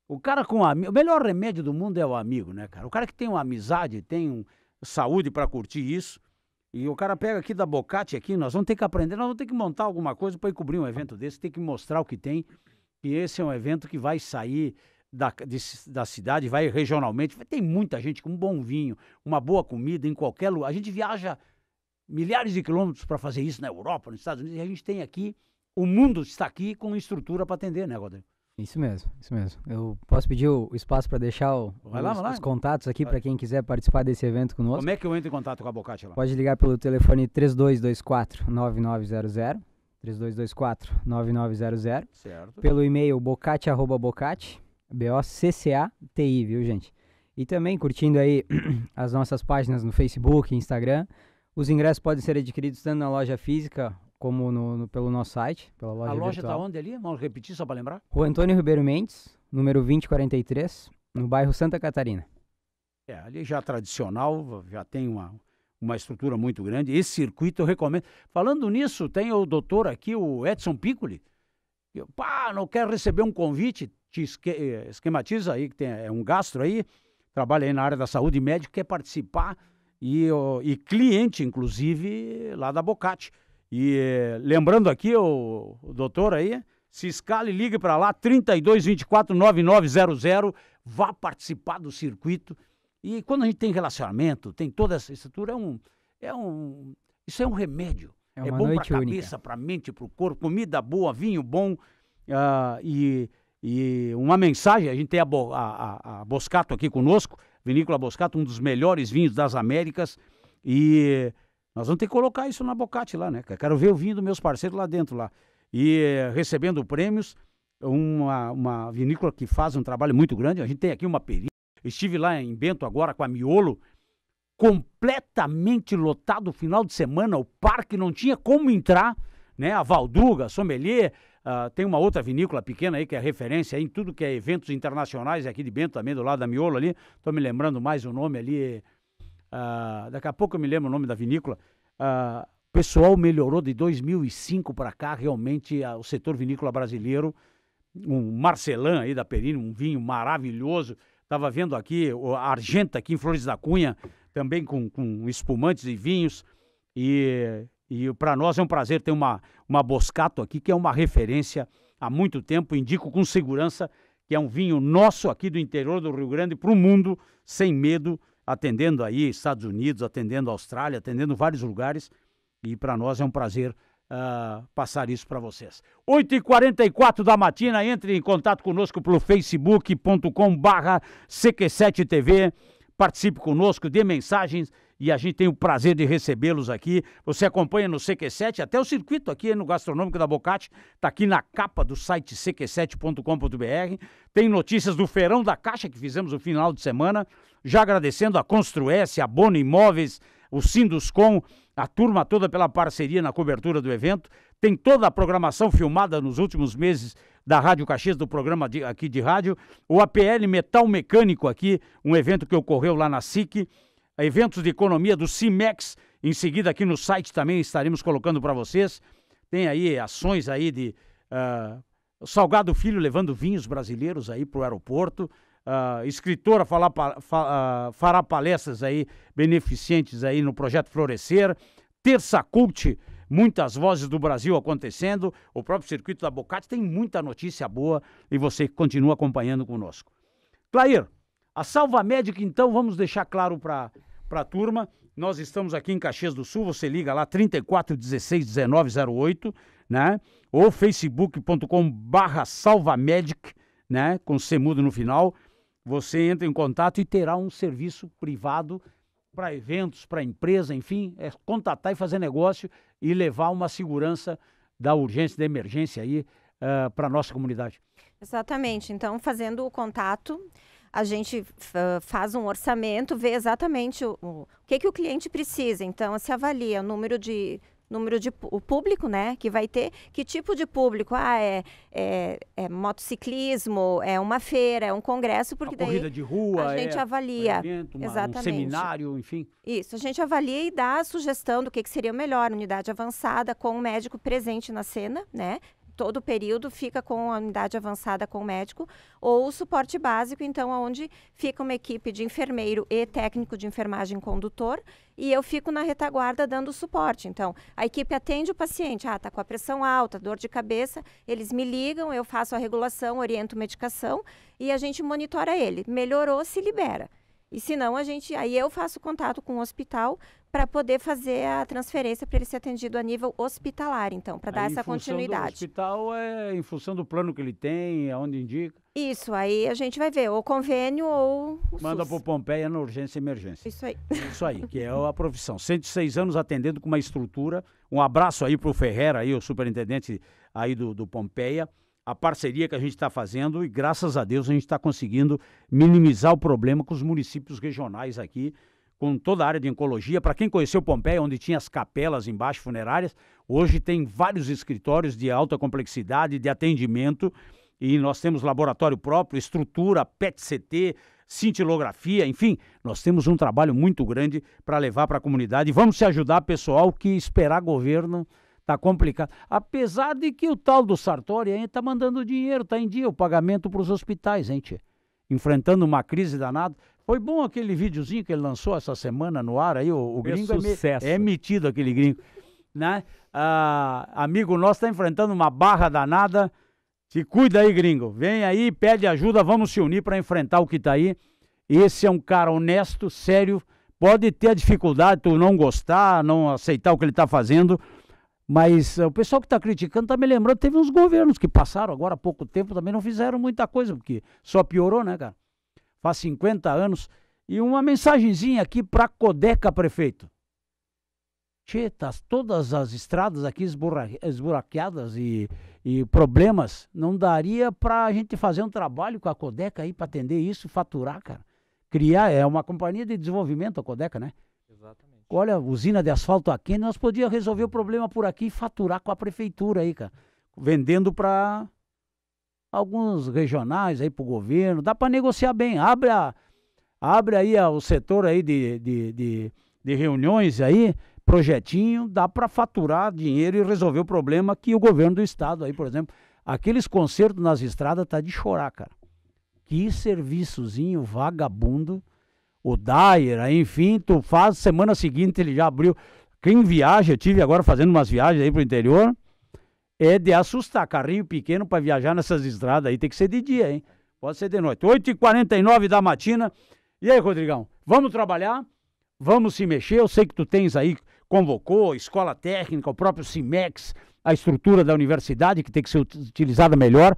Speaker 2: O cara com amigo, o melhor remédio do mundo é o amigo, né, cara? O cara que tem uma amizade, tem um, saúde para curtir isso. E o cara pega aqui da Bocate aqui, nós vamos ter que aprender, nós vamos ter que montar alguma coisa para cobrir um evento desse, tem que mostrar o que tem. E esse é um evento que vai sair da, de, da cidade, vai regionalmente. Tem muita gente com um bom vinho, uma boa comida em qualquer lugar. A gente viaja milhares de quilômetros para fazer isso na Europa, nos Estados Unidos, e a gente tem aqui, o mundo está aqui com estrutura para atender, né, Rodrigo?
Speaker 4: Isso mesmo, isso mesmo. Eu posso pedir o espaço para deixar o, lá, os, lá. os, contatos aqui para quem quiser participar desse evento conosco. Como
Speaker 2: é que eu entro em contato com a Bocate lá? Pode
Speaker 4: ligar pelo telefone 3224-9900, 3224-9900, certo. pelo e-mail bocate.bocate, B-O-C-C-A-T-I, viu, gente? E também curtindo aí as nossas páginas no Facebook, Instagram. Os ingressos podem ser adquiridos tanto na loja física como no, no pelo nosso site, pela loja A loja tá virtual. tá
Speaker 2: onde ali? Vamos repetir só para lembrar?
Speaker 4: Rua Antônio Ribeiro Mendes, número 2043, no bairro Santa Catarina.
Speaker 2: É, ali já tradicional, já tem uma, uma estrutura muito grande. Esse circuito eu recomendo. Falando nisso, tem o doutor aqui, o Edson Piccoli. Eu, pá, não quer receber um convite? te eh, esquematiza aí, que tem, é um gastro aí, trabalha aí na área da saúde, médico, quer participar e, ó, e cliente, inclusive, lá da Bocate. E eh, lembrando aqui, o, o doutor aí, se escale, ligue para lá, 3224-9900, vá participar do circuito. E quando a gente tem relacionamento, tem toda essa estrutura, é um. É um isso é um remédio. É, é bom para a cabeça, para a mente, para o corpo, comida boa, vinho bom. Uh, e e uma mensagem, a gente tem a, a, a Boscato aqui conosco, Vinícola Boscato, um dos melhores vinhos das Américas. E nós vamos ter que colocar isso na Bocate lá, né? Quero ver o vinho dos meus parceiros lá dentro lá. E eh, recebendo prêmios, uma, uma vinícola que faz um trabalho muito grande. A gente tem aqui uma perícia. Estive lá em Bento agora com a Miolo, completamente lotado o final de semana. O parque não tinha como entrar, né? A Valduga, a Sommelier, Uh, tem uma outra vinícola pequena aí que é referência em tudo que é eventos internacionais aqui de Bento também, do lado da Miolo ali. Estou me lembrando mais o nome ali. Uh, daqui a pouco eu me lembro o nome da vinícola. Uh, pessoal melhorou de 2005 para cá, realmente, o setor vinícola brasileiro. Um Marcelan aí da Perini, um vinho maravilhoso. Estava vendo aqui a Argenta, aqui em Flores da Cunha, também com, com espumantes e vinhos. E e para nós é um prazer ter uma, uma Boscato aqui, que é uma referência há muito tempo. Indico com segurança que é um vinho nosso aqui do interior do Rio Grande para o mundo, sem medo, atendendo aí Estados Unidos, atendendo Austrália, atendendo vários lugares. E para nós é um prazer Uh, passar isso para vocês. 8h44 da matina, entre em contato conosco pelo facebook.com barra CQ7TV, participe conosco, dê mensagens, e a gente tem o prazer de recebê-los aqui. Você acompanha no CQ7, até o circuito aqui no Gastronômico da Bocate, está aqui na capa do site cq7.com.br. Tem notícias do Feirão da Caixa que fizemos no final de semana. Já agradecendo a Construesse, a Bono Imóveis, o Sinduscom, a turma toda pela parceria na cobertura do evento. Tem toda a programação filmada nos últimos meses da Rádio Caxias, do programa de, aqui de rádio. O APL Metal Mecânico aqui, um evento que ocorreu lá na SIC eventos de economia do CIMEX. Em seguida, aqui no site também estaremos colocando para vocês. Tem aí ações aí de uh, Salgado Filho levando vinhos brasileiros aí para o aeroporto. Uh, escritora falar, fa, uh, fará palestras aí beneficentes aí no projeto Florescer. Terça Cult, muitas vozes do Brasil acontecendo. O próprio circuito da Bocate tem muita notícia boa e você continua acompanhando conosco. Clair, a Salva Médica, então, vamos deixar claro para a turma. Nós estamos aqui em Caxias do Sul, você liga lá 34 16 19 08, né? Ou facebook.com barra salvamedic, né? Com semudo no final. Você entra em contato e terá um serviço privado para eventos, para empresa, enfim, é contatar e fazer negócio e levar uma segurança da urgência, da emergência aí uh, ah, para a nossa comunidade.
Speaker 5: Exatamente. Então, fazendo o contato, a gente ah, faz um orçamento, vê exatamente o, o, que, que o cliente precisa. Então, se avalia o número de número de o público, né, que vai ter, que tipo de público? Ah, é, é, é motociclismo, é uma feira, é um congresso, porque uma corrida
Speaker 2: de rua, a gente é, avalia, um evento, uma, exatamente, um seminário, enfim.
Speaker 5: Isso, a gente avalia e dá a sugestão do que, que seria melhor, unidade avançada com o um médico presente na cena, né? todo o período fica com a unidade avançada com o médico, ou o suporte básico, então, onde fica uma equipe de enfermeiro e técnico de enfermagem condutor, e eu fico na retaguarda dando suporte. Então, a equipe atende o paciente, ah, tá com a pressão alta, dor de cabeça, eles me ligam, eu faço a regulação, oriento medicação e a gente monitora ele. Melhorou, se libera. E se não, a gente, aí eu faço contato com o hospital para poder fazer a transferência para ele ser atendido a nível hospitalar, então, para dar essa continuidade. O
Speaker 2: hospital é em função do plano que ele tem, aonde indica.
Speaker 5: Isso, aí a gente vai ver, ou convênio ou. O Manda para o
Speaker 2: Pompeia na urgência e emergência. Isso aí. Isso aí, que é a profissão. 106 anos atendendo com uma estrutura. Um abraço aí para o Ferreira, aí, o superintendente aí do, do Pompeia. A parceria que a gente está fazendo e graças a Deus a gente está conseguindo minimizar o problema com os municípios regionais aqui com toda a área de oncologia. Para quem conheceu Pompeia, onde tinha as capelas embaixo funerárias, hoje tem vários escritórios de alta complexidade, de atendimento, e nós temos laboratório próprio, estrutura, PET-CT, cintilografia, enfim, nós temos um trabalho muito grande para levar para a comunidade. Vamos se ajudar, pessoal, que esperar governo tá complicado. Apesar de que o tal do Sartori ainda tá mandando dinheiro, tá em dia o pagamento para os hospitais, gente. Enfrentando uma crise danada. Foi bom aquele videozinho que ele lançou essa semana no ar aí, o, o gringo é, sucesso. é metido aquele gringo. Né? Ah, amigo nosso está enfrentando uma barra danada. Se cuida aí, gringo. Vem aí, pede ajuda, vamos se unir para enfrentar o que está aí. Esse é um cara honesto, sério. Pode ter a dificuldade, tu não gostar, não aceitar o que ele está fazendo. Mas eh, o pessoal que está criticando está me lembrando, teve uns governos que passaram agora há pouco tempo, também não fizeram muita coisa, porque só piorou, né, cara? faz 50 anos. E uma mensagenzinha aqui para Codeca, prefeito. Tchê, todas as estradas aqui esburaqueadas e, e problemas. Não daria para a gente fazer um trabalho com a Codeca aí para atender isso, faturar, cara. Criar, é uma companhia de desenvolvimento a Codeca, né? Exatamente. Olha, usina de asfalto aqui, nós podíamos resolver o problema por aqui e faturar com a prefeitura aí, cara. Vendendo para alguns regionais aí para o governo, dá para negociar bem, abre, a, abre aí o setor aí de, de, de, de reuniões aí, projetinho, dá para faturar dinheiro e resolver o problema que o governo do estado aí, por exemplo, aqueles concertos nas estradas tá de chorar, cara. Que serviçozinho vagabundo, o Dyer, aí, enfim, tu faz, semana seguinte ele já abriu, quem viaja, eu tive agora fazendo umas viagens aí pro interior, é de assustar. Carrinho pequeno para viajar nessas estradas aí tem que ser de dia, hein? Pode ser de noite. 8h49 da matina. E aí, Rodrigão? Vamos trabalhar? Vamos se mexer? Eu sei que tu tens aí, convocou, escola técnica, o próprio CIMEX, a estrutura da universidade que tem que ser utilizada melhor.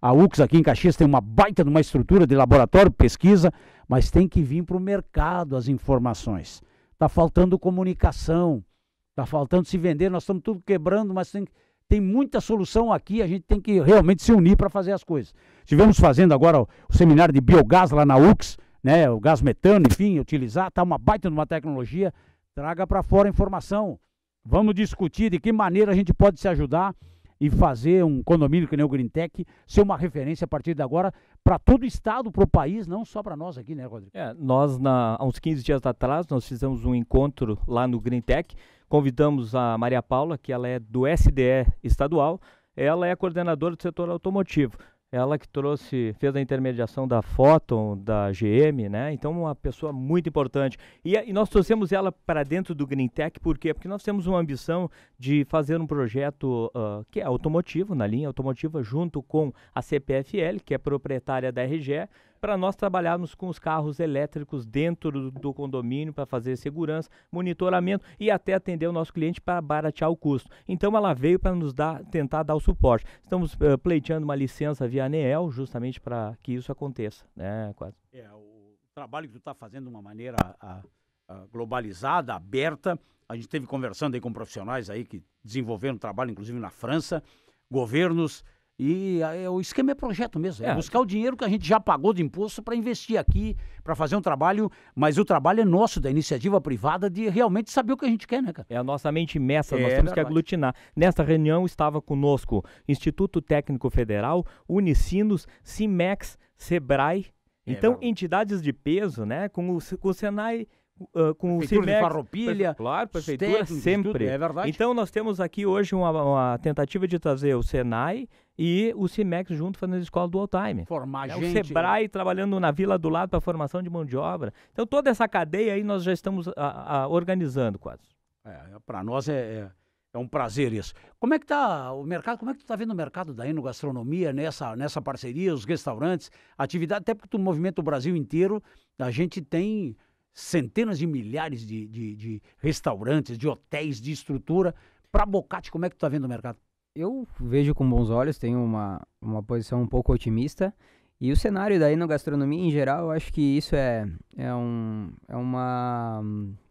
Speaker 2: A UX aqui em Caxias tem uma baita de uma estrutura de laboratório, pesquisa, mas tem que vir para o mercado as informações. Está faltando comunicação, está faltando se vender, nós estamos tudo quebrando, mas tem que tem muita solução aqui, a gente tem que realmente se unir para fazer as coisas. Estivemos fazendo agora o seminário de biogás lá na UX, né, o gás metano, enfim, utilizar, tá uma baita de uma tecnologia. Traga para fora a informação. Vamos discutir de que maneira a gente pode se ajudar e fazer um condomínio que nem o Green Tech ser uma referência a partir de agora para todo o estado, para o país, não só para nós aqui, né, Rodrigo?
Speaker 3: É, nós, na, há uns 15 dias atrás, nós fizemos um encontro lá no Green Tech Convidamos a Maria Paula, que ela é do SDE estadual, ela é coordenadora do setor automotivo. Ela que trouxe, fez a intermediação da Photon, da GM, né? Então, uma pessoa muito importante. E, e nós trouxemos ela para dentro do Green Tech, por quê? Porque nós temos uma ambição de fazer um projeto uh, que é automotivo, na linha automotiva, junto com a CPFL, que é proprietária da RGE, para nós trabalharmos com os carros elétricos dentro do, do condomínio para fazer segurança, monitoramento e até atender o nosso cliente para baratear o custo. Então ela veio para nos dar, tentar dar o suporte. Estamos uh, pleiteando uma licença via ANEEL justamente para que isso aconteça, né, quase.
Speaker 2: É, o trabalho que tu está fazendo de uma maneira a, a globalizada, aberta, a gente teve conversando aí com profissionais aí que desenvolveram trabalho, inclusive na França, governos, e eh, o esquema é projeto mesmo, é, é, buscar o dinheiro que a gente já pagou de imposto para investir aqui, para fazer um trabalho, mas o trabalho é nosso,
Speaker 3: da iniciativa privada, de realmente saber o que a gente quer, né, cara? É a nossa mente imersa, é, nós temos que aglutinar. Nesta reunião estava conosco Instituto Técnico Federal, Unicinos, CIMEX, SEBRAE, é então entidades de peso, né, com o, com o Senai Uh, com o CIMEX, de farroupilha, claro, prefeitura, sempre. é verdade. Então nós temos aqui hoje uma, uma, tentativa de trazer o Senai e o CIMEX junto fazendo a escola do Alzheimer. Formar é, gente. O Sebrae trabalhando na vila do lado para formação de mão de obra. Então toda essa cadeia aí nós já estamos a, ah, a, ah, organizando quase. É, é para nós é, é, é um prazer
Speaker 2: isso. Como é que está o mercado? Como é que tu está vendo o mercado da gastronomia nessa, nessa parceria, os restaurantes, atividade, até porque tu movimenta o Brasil inteiro, a gente tem centenas de milhares de, de, de restaurantes, de hotéis, de estrutura. Para Bocate, como é
Speaker 4: que tu está vendo o mercado? Eu vejo com bons olhos, tenho uma, uma posição um pouco otimista. E o cenário daí na gastronomia em geral, eu acho que isso é, é, um, é, uma,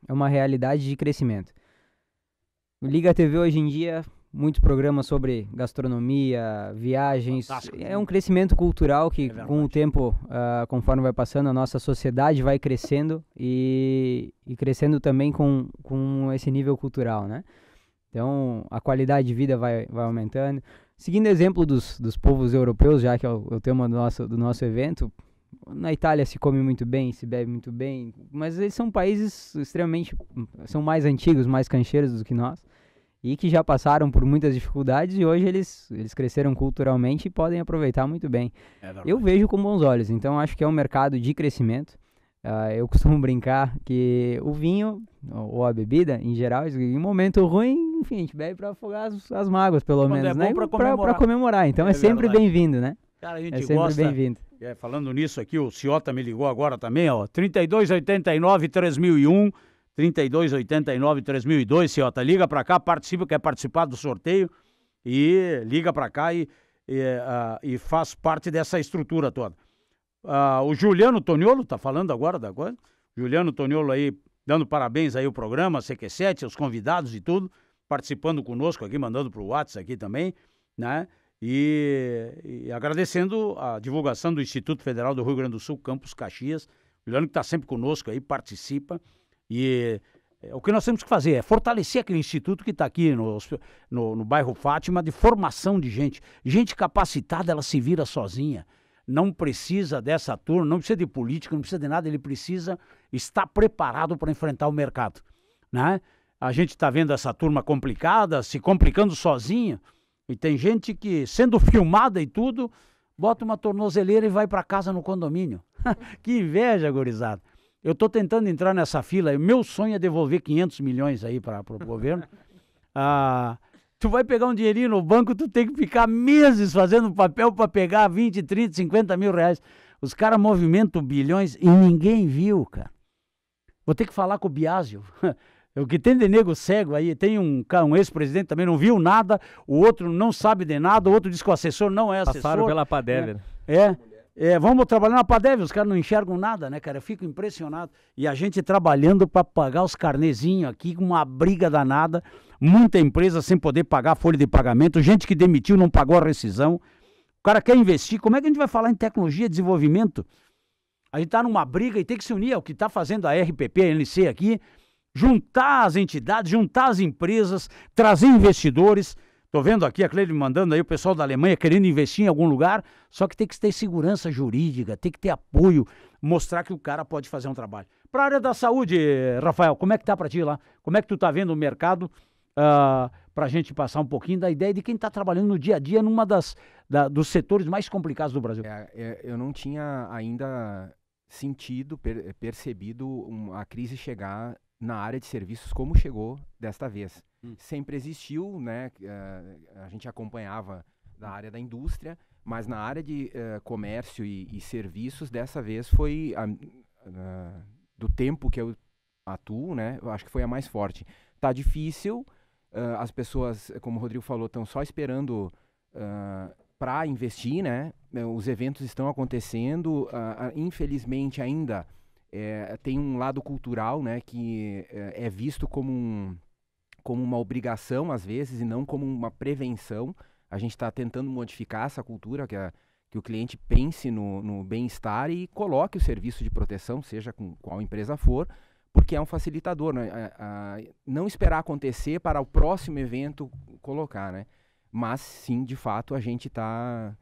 Speaker 4: é uma realidade de crescimento. Liga a TV hoje em dia, muitos programas sobre gastronomia, viagens. Fantástico. É um crescimento cultural que, é com o tempo, uh, conforme vai passando, a nossa sociedade vai crescendo e, e crescendo também com, com esse nível cultural, né? Então, a qualidade de vida vai, vai aumentando. Seguindo o exemplo dos, dos povos europeus, já que é, é o, tema do nosso, do nosso evento, na Itália se come muito bem, se bebe muito bem, mas eles são países extremamente. são mais antigos, mais cancheiros do que nós e que já passaram por muitas dificuldades e hoje eles, eles cresceram culturalmente e podem aproveitar muito bem. É eu vejo com bons olhos, então acho que é um mercado de crescimento. Uh, eu costumo brincar que o vinho, ou a bebida em geral, em momento ruim, enfim, a gente bebe para afogar as, as, mágoas, pelo Quando menos, é né? Para comemorar. comemorar. então é, é sempre bem-vindo, né? Cara, a gente é sempre gosta... bem-vindo.
Speaker 2: É, falando nisso aqui, o Ciota me ligou agora também, ó, 3289 3001 3289 3002, Ciota. Liga para cá, participa, quer participar do sorteio e liga para cá e, e, uh, e, faz parte dessa estrutura toda. Uh, o Juliano Toniolo está falando agora da coisa. Juliano Toniolo aí dando parabéns aí ao programa, CQ7, os convidados e tudo, participando conosco aqui, mandando para o WhatsApp aqui também, né? E, e, agradecendo a divulgação do Instituto Federal do Rio Grande do Sul, Campus Caxias. Juliano que está sempre conosco aí, participa. E eh, o que nós temos que fazer é fortalecer aquele instituto que está aqui no, no, no, bairro Fátima de formação de gente. Gente capacitada, ela se vira sozinha. Não precisa dessa turma, não precisa de política, não precisa de nada, ele precisa estar preparado para enfrentar o mercado. Né? A gente está vendo essa turma complicada, se complicando sozinha, e tem gente que, sendo filmada e tudo, bota uma tornozeleira e vai para casa no condomínio. que inveja, gurizada! Eu estou tentando entrar nessa fila. Meu sonho é devolver 500 milhões aí para o governo. Ah, tu vai pegar um dinheirinho no banco, tu tem que ficar meses fazendo papel para pegar 20, 30, 50 mil reais. Os caras movimentam bilhões e ninguém viu, cara. Vou ter que falar com o Biásio. O que tem de nego cego aí, tem um, um ex-presidente também, não viu nada, o outro não sabe de nada, o outro diz que o assessor não é assessor. Passaram pela Padélia. É, né? é. É, vamos trabalhar na Padev, os caras não enxergam nada, né, cara? Eu fico impressionado. E a gente trabalhando para pagar os carnezinhos aqui, com uma briga danada, muita empresa sem poder pagar a folha de pagamento, gente que demitiu não pagou a rescisão. O cara quer investir, como é que a gente vai falar em tecnologia, desenvolvimento? A gente está numa briga e tem que se unir ao é que está fazendo a RPP, a NC aqui, juntar as entidades, juntar as empresas, trazer investidores. Estou vendo aqui a Cleide mandando aí o pessoal da Alemanha querendo investir em algum lugar, só que tem que ter segurança jurídica, tem que ter apoio, mostrar que o cara pode fazer um trabalho. Para a área da saúde, Rafael, como é que tá para ti lá? Como é que tu tá vendo o mercado? Uh, ah, para a gente passar um pouquinho da ideia de quem está trabalhando no dia a dia numa das da, dos setores mais complicados do Brasil.
Speaker 6: É, é, eu não tinha ainda sentido, per, percebido um, a crise chegar na área de serviços como chegou desta vez. Hum. sempre existiu, né? Uh, a gente acompanhava da área da indústria, mas na área de uh, comércio e, e, serviços, dessa vez foi a, uh, do tempo que eu atuo, né? Eu acho que foi a mais forte. Tá difícil, uh, as pessoas, como o Rodrigo falou, estão só esperando para investir, né? Os eventos estão acontecendo, infelizmente ainda é, tem um lado cultural, né? Que é visto como um como uma obrigação, às vezes, e não como uma prevenção. A gente está tentando modificar essa cultura, que, a, que o cliente pense no, no bem-estar e coloque o serviço de proteção, seja com qual empresa for, porque é um facilitador. Né? A, a, não esperar acontecer para o próximo evento colocar, né? Mas sim, de fato, a gente está,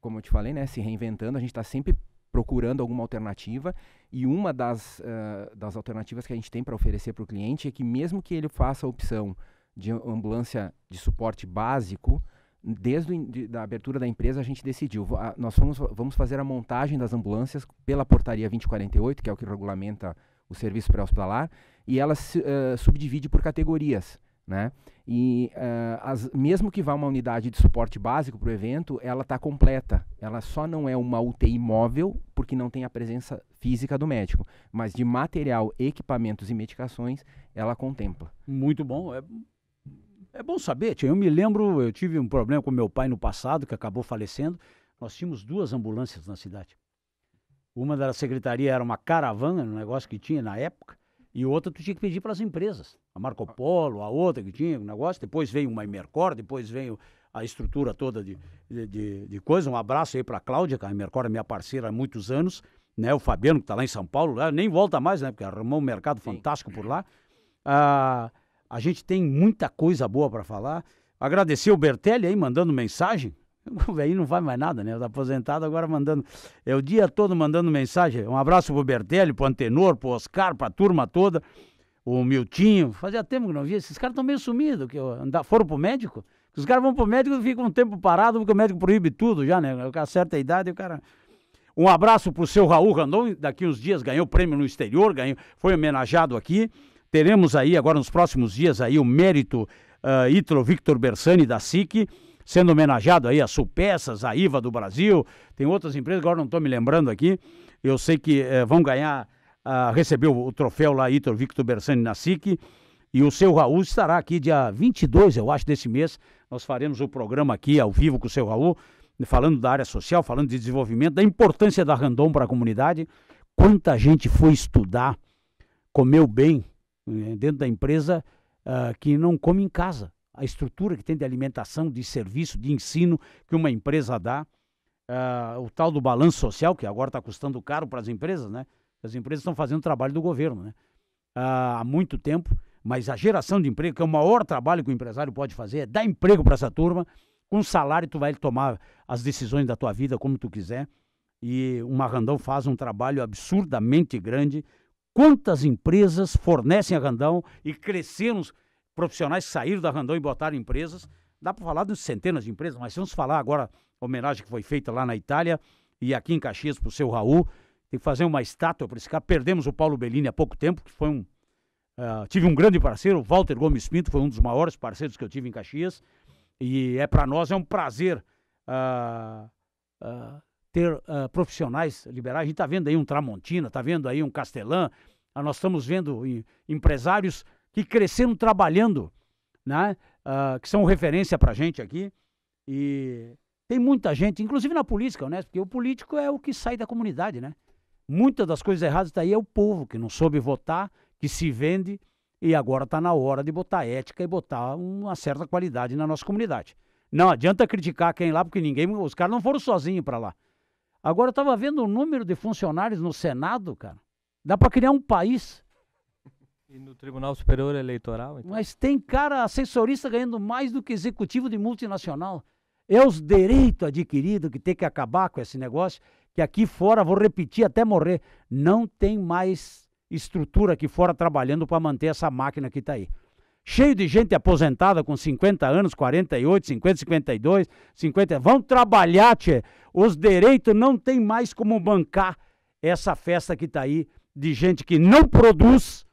Speaker 6: como eu te falei, né, se reinventando, a gente está sempre procurando alguma alternativa. E uma das, uh, das alternativas que a gente tem para oferecer para o cliente é que, mesmo que ele faça a opção de ambulância de suporte básico, desde a abertura da empresa a gente decidiu, a, nós vamos, vamos fazer a montagem das ambulâncias pela portaria 2048, que é o que regulamenta o serviço pré-hospitalar, e ela uh, subdivide por categorias. Né? E uh, as, mesmo que vá uma unidade de suporte básico para o evento, ela está completa. Ela só não é uma UTI móvel, porque não tem a presença física do médico. Mas de material, equipamentos e medicações, ela contempla.
Speaker 2: Muito bom. É,
Speaker 6: é bom saber, Eu
Speaker 2: me lembro, eu tive um problema com meu pai no passado, que acabou falecendo. Nós tínhamos duas ambulâncias na cidade. Uma da secretaria era uma caravana, um negócio que tinha na época, e outra tu tinha que pedir para as empresas a Marco Polo, a outra que tinha, um negócio, depois veio uma Imercor, depois veio a estrutura toda de, de, de, de coisa. Um abraço aí para a Cláudia, que a Imercor é minha parceira há muitos anos, né? O Fabiano, que está lá em São Paulo, né? nem volta mais, né? Porque arrumou um mercado Sim. fantástico por lá. Ah, a gente tem muita coisa boa para falar. Agradecer o Bertelli aí, mandando mensagem. aí não vai mais nada, né? Tá aposentado agora mandando. É o dia todo mandando mensagem. Um abraço pro Bertelli, pro Antenor, pro Oscar, pra turma toda o Miltinho, fazia tempo que não via, esses caras estão meio sumidos, que foram pro médico, os caras vão pro médico e ficam um tempo parado, porque o médico proíbe tudo já, né? A certa idade, o cara... Um abraço pro seu Raul Randon, daqui uns dias ganhou prêmio no exterior, ganhou, foi homenageado aqui. Teremos aí, agora nos próximos dias, aí o mérito uh, Victor Bersani da SIC, sendo homenageado aí a Supeças, a IVA do Brasil, tem outras empresas, agora não estou me lembrando aqui. Eu sei que uh, vão ganhar ah, recebeu o troféu lá, Ítor Victor Bersani Nassic. E o seu Raul estará aqui dia 22, eu acho, desse mês. Nós faremos o programa aqui ao vivo com o seu Raul, falando da área social, falando de desenvolvimento, da importância da Randon para a comunidade. Quanta gente foi estudar, comeu bem né, dentro da empresa ah, que não come em casa. A estrutura que tem de alimentação, de serviço, de ensino que uma empresa dá. Ah, o tal do balanço social, que agora está custando caro para as empresas, né? As empresas estão fazendo o trabalho do governo, né? Há muito tempo, mas a geração de emprego, que é o maior trabalho que o empresário pode fazer, é dar emprego para essa turma. Com salário, tu vai tomar as decisões da tua vida como tu quiser. E o Marrandão faz um trabalho absurdamente grande. Quantas empresas fornecem a Randão e cresceram os profissionais que saíram da Randão e botaram empresas? Dá para falar de centenas de empresas, mas vamos falar agora a homenagem que foi feita lá na Itália e aqui em Caxias para o seu Raul. Tem que fazer uma estátua para esse cara. Perdemos o Paulo Bellini há pouco tempo, que foi um. Uh, tive um grande parceiro, o Walter Gomes Pinto, foi um dos maiores parceiros que eu tive em Caxias. E é para nós, é um prazer uh, uh, ter ah, profissionais liberais. A gente está vendo aí um Tramontina, está vendo aí um Castelã. nós estamos vendo em, empresários que cresceram trabalhando, né? que são referência para gente aqui. E tem muita gente, inclusive na política, né? Porque o político é o que sai da comunidade, né? Muitas das coisas erradas está aí é o povo que não soube votar, que se vende e agora está na hora de botar ética e botar uma certa qualidade na nossa comunidade. Não adianta criticar quem lá, porque ninguém, os caras não foram sozinhos para lá. Agora eu estava vendo o número de funcionários no Senado, cara. Dá para criar um país.
Speaker 3: E no Tribunal Superior Eleitoral? Então.
Speaker 2: Mas tem cara assessorista ganhando mais do que executivo de multinacional. É os direitos adquiridos que tem que acabar com esse negócio que aqui fora, vou repetir até morrer, não tem mais estrutura aqui fora trabalhando para manter essa máquina que está aí. Cheio de gente aposentada com 50 anos, 48, 50, 52, 50. Vão trabalhar, tchê. Os direitos não tem mais como bancar essa festa que está aí de gente que não produz,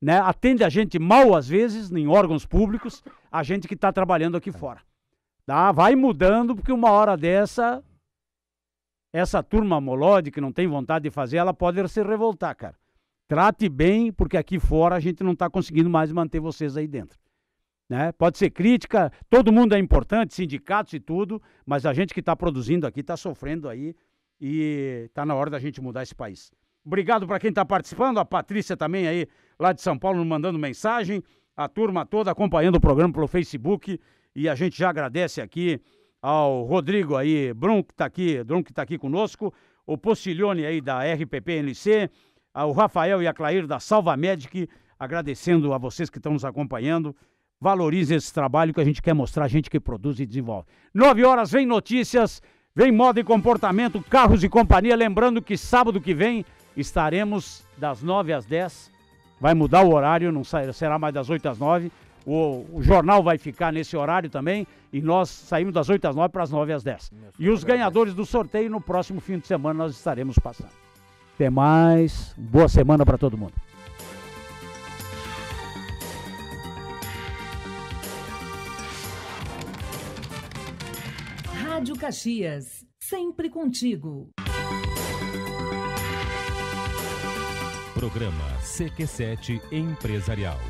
Speaker 2: né? atende a gente mal às vezes, em órgãos públicos, a gente que está trabalhando aqui fora. Tá? Vai mudando, porque uma hora dessa essa turma molode que não tem vontade de fazer, ela pode se revoltar, cara. Trate bem, porque aqui fora a gente não está conseguindo mais manter vocês aí dentro. Né? Pode ser crítica, todo mundo é importante, sindicatos e tudo, mas a gente que está produzindo aqui está sofrendo aí e está na hora da gente mudar esse país. Obrigado para quem está participando, a Patrícia também aí, lá de São Paulo, mandando mensagem, a turma toda acompanhando o programa pelo Facebook e a gente já agradece aqui ao Rodrigo aí, Brum que tá aqui, Brum que tá aqui conosco, o Postilhone aí da RPPNC, ao Rafael e a Clair da Salva Medic, agradecendo a vocês que estão nos acompanhando. Valorize esse trabalho que a gente quer mostrar, a gente que produz e desenvolve. Nove horas, vem notícias, vem moda e comportamento, carros e companhia. Lembrando que sábado que vem estaremos das nove às dez. Vai mudar o horário, não será mais das oito às nove o, o, jornal vai ficar nesse horário também e nós saímos das 8 às 9 para as 9 às 10. e os ganhadores do sorteio no próximo fim de semana nós estaremos passando. Até mais, boa semana para todo mundo.
Speaker 4: Rádio Caxias, sempre contigo.
Speaker 3: Programa CQ7
Speaker 1: Empresarial.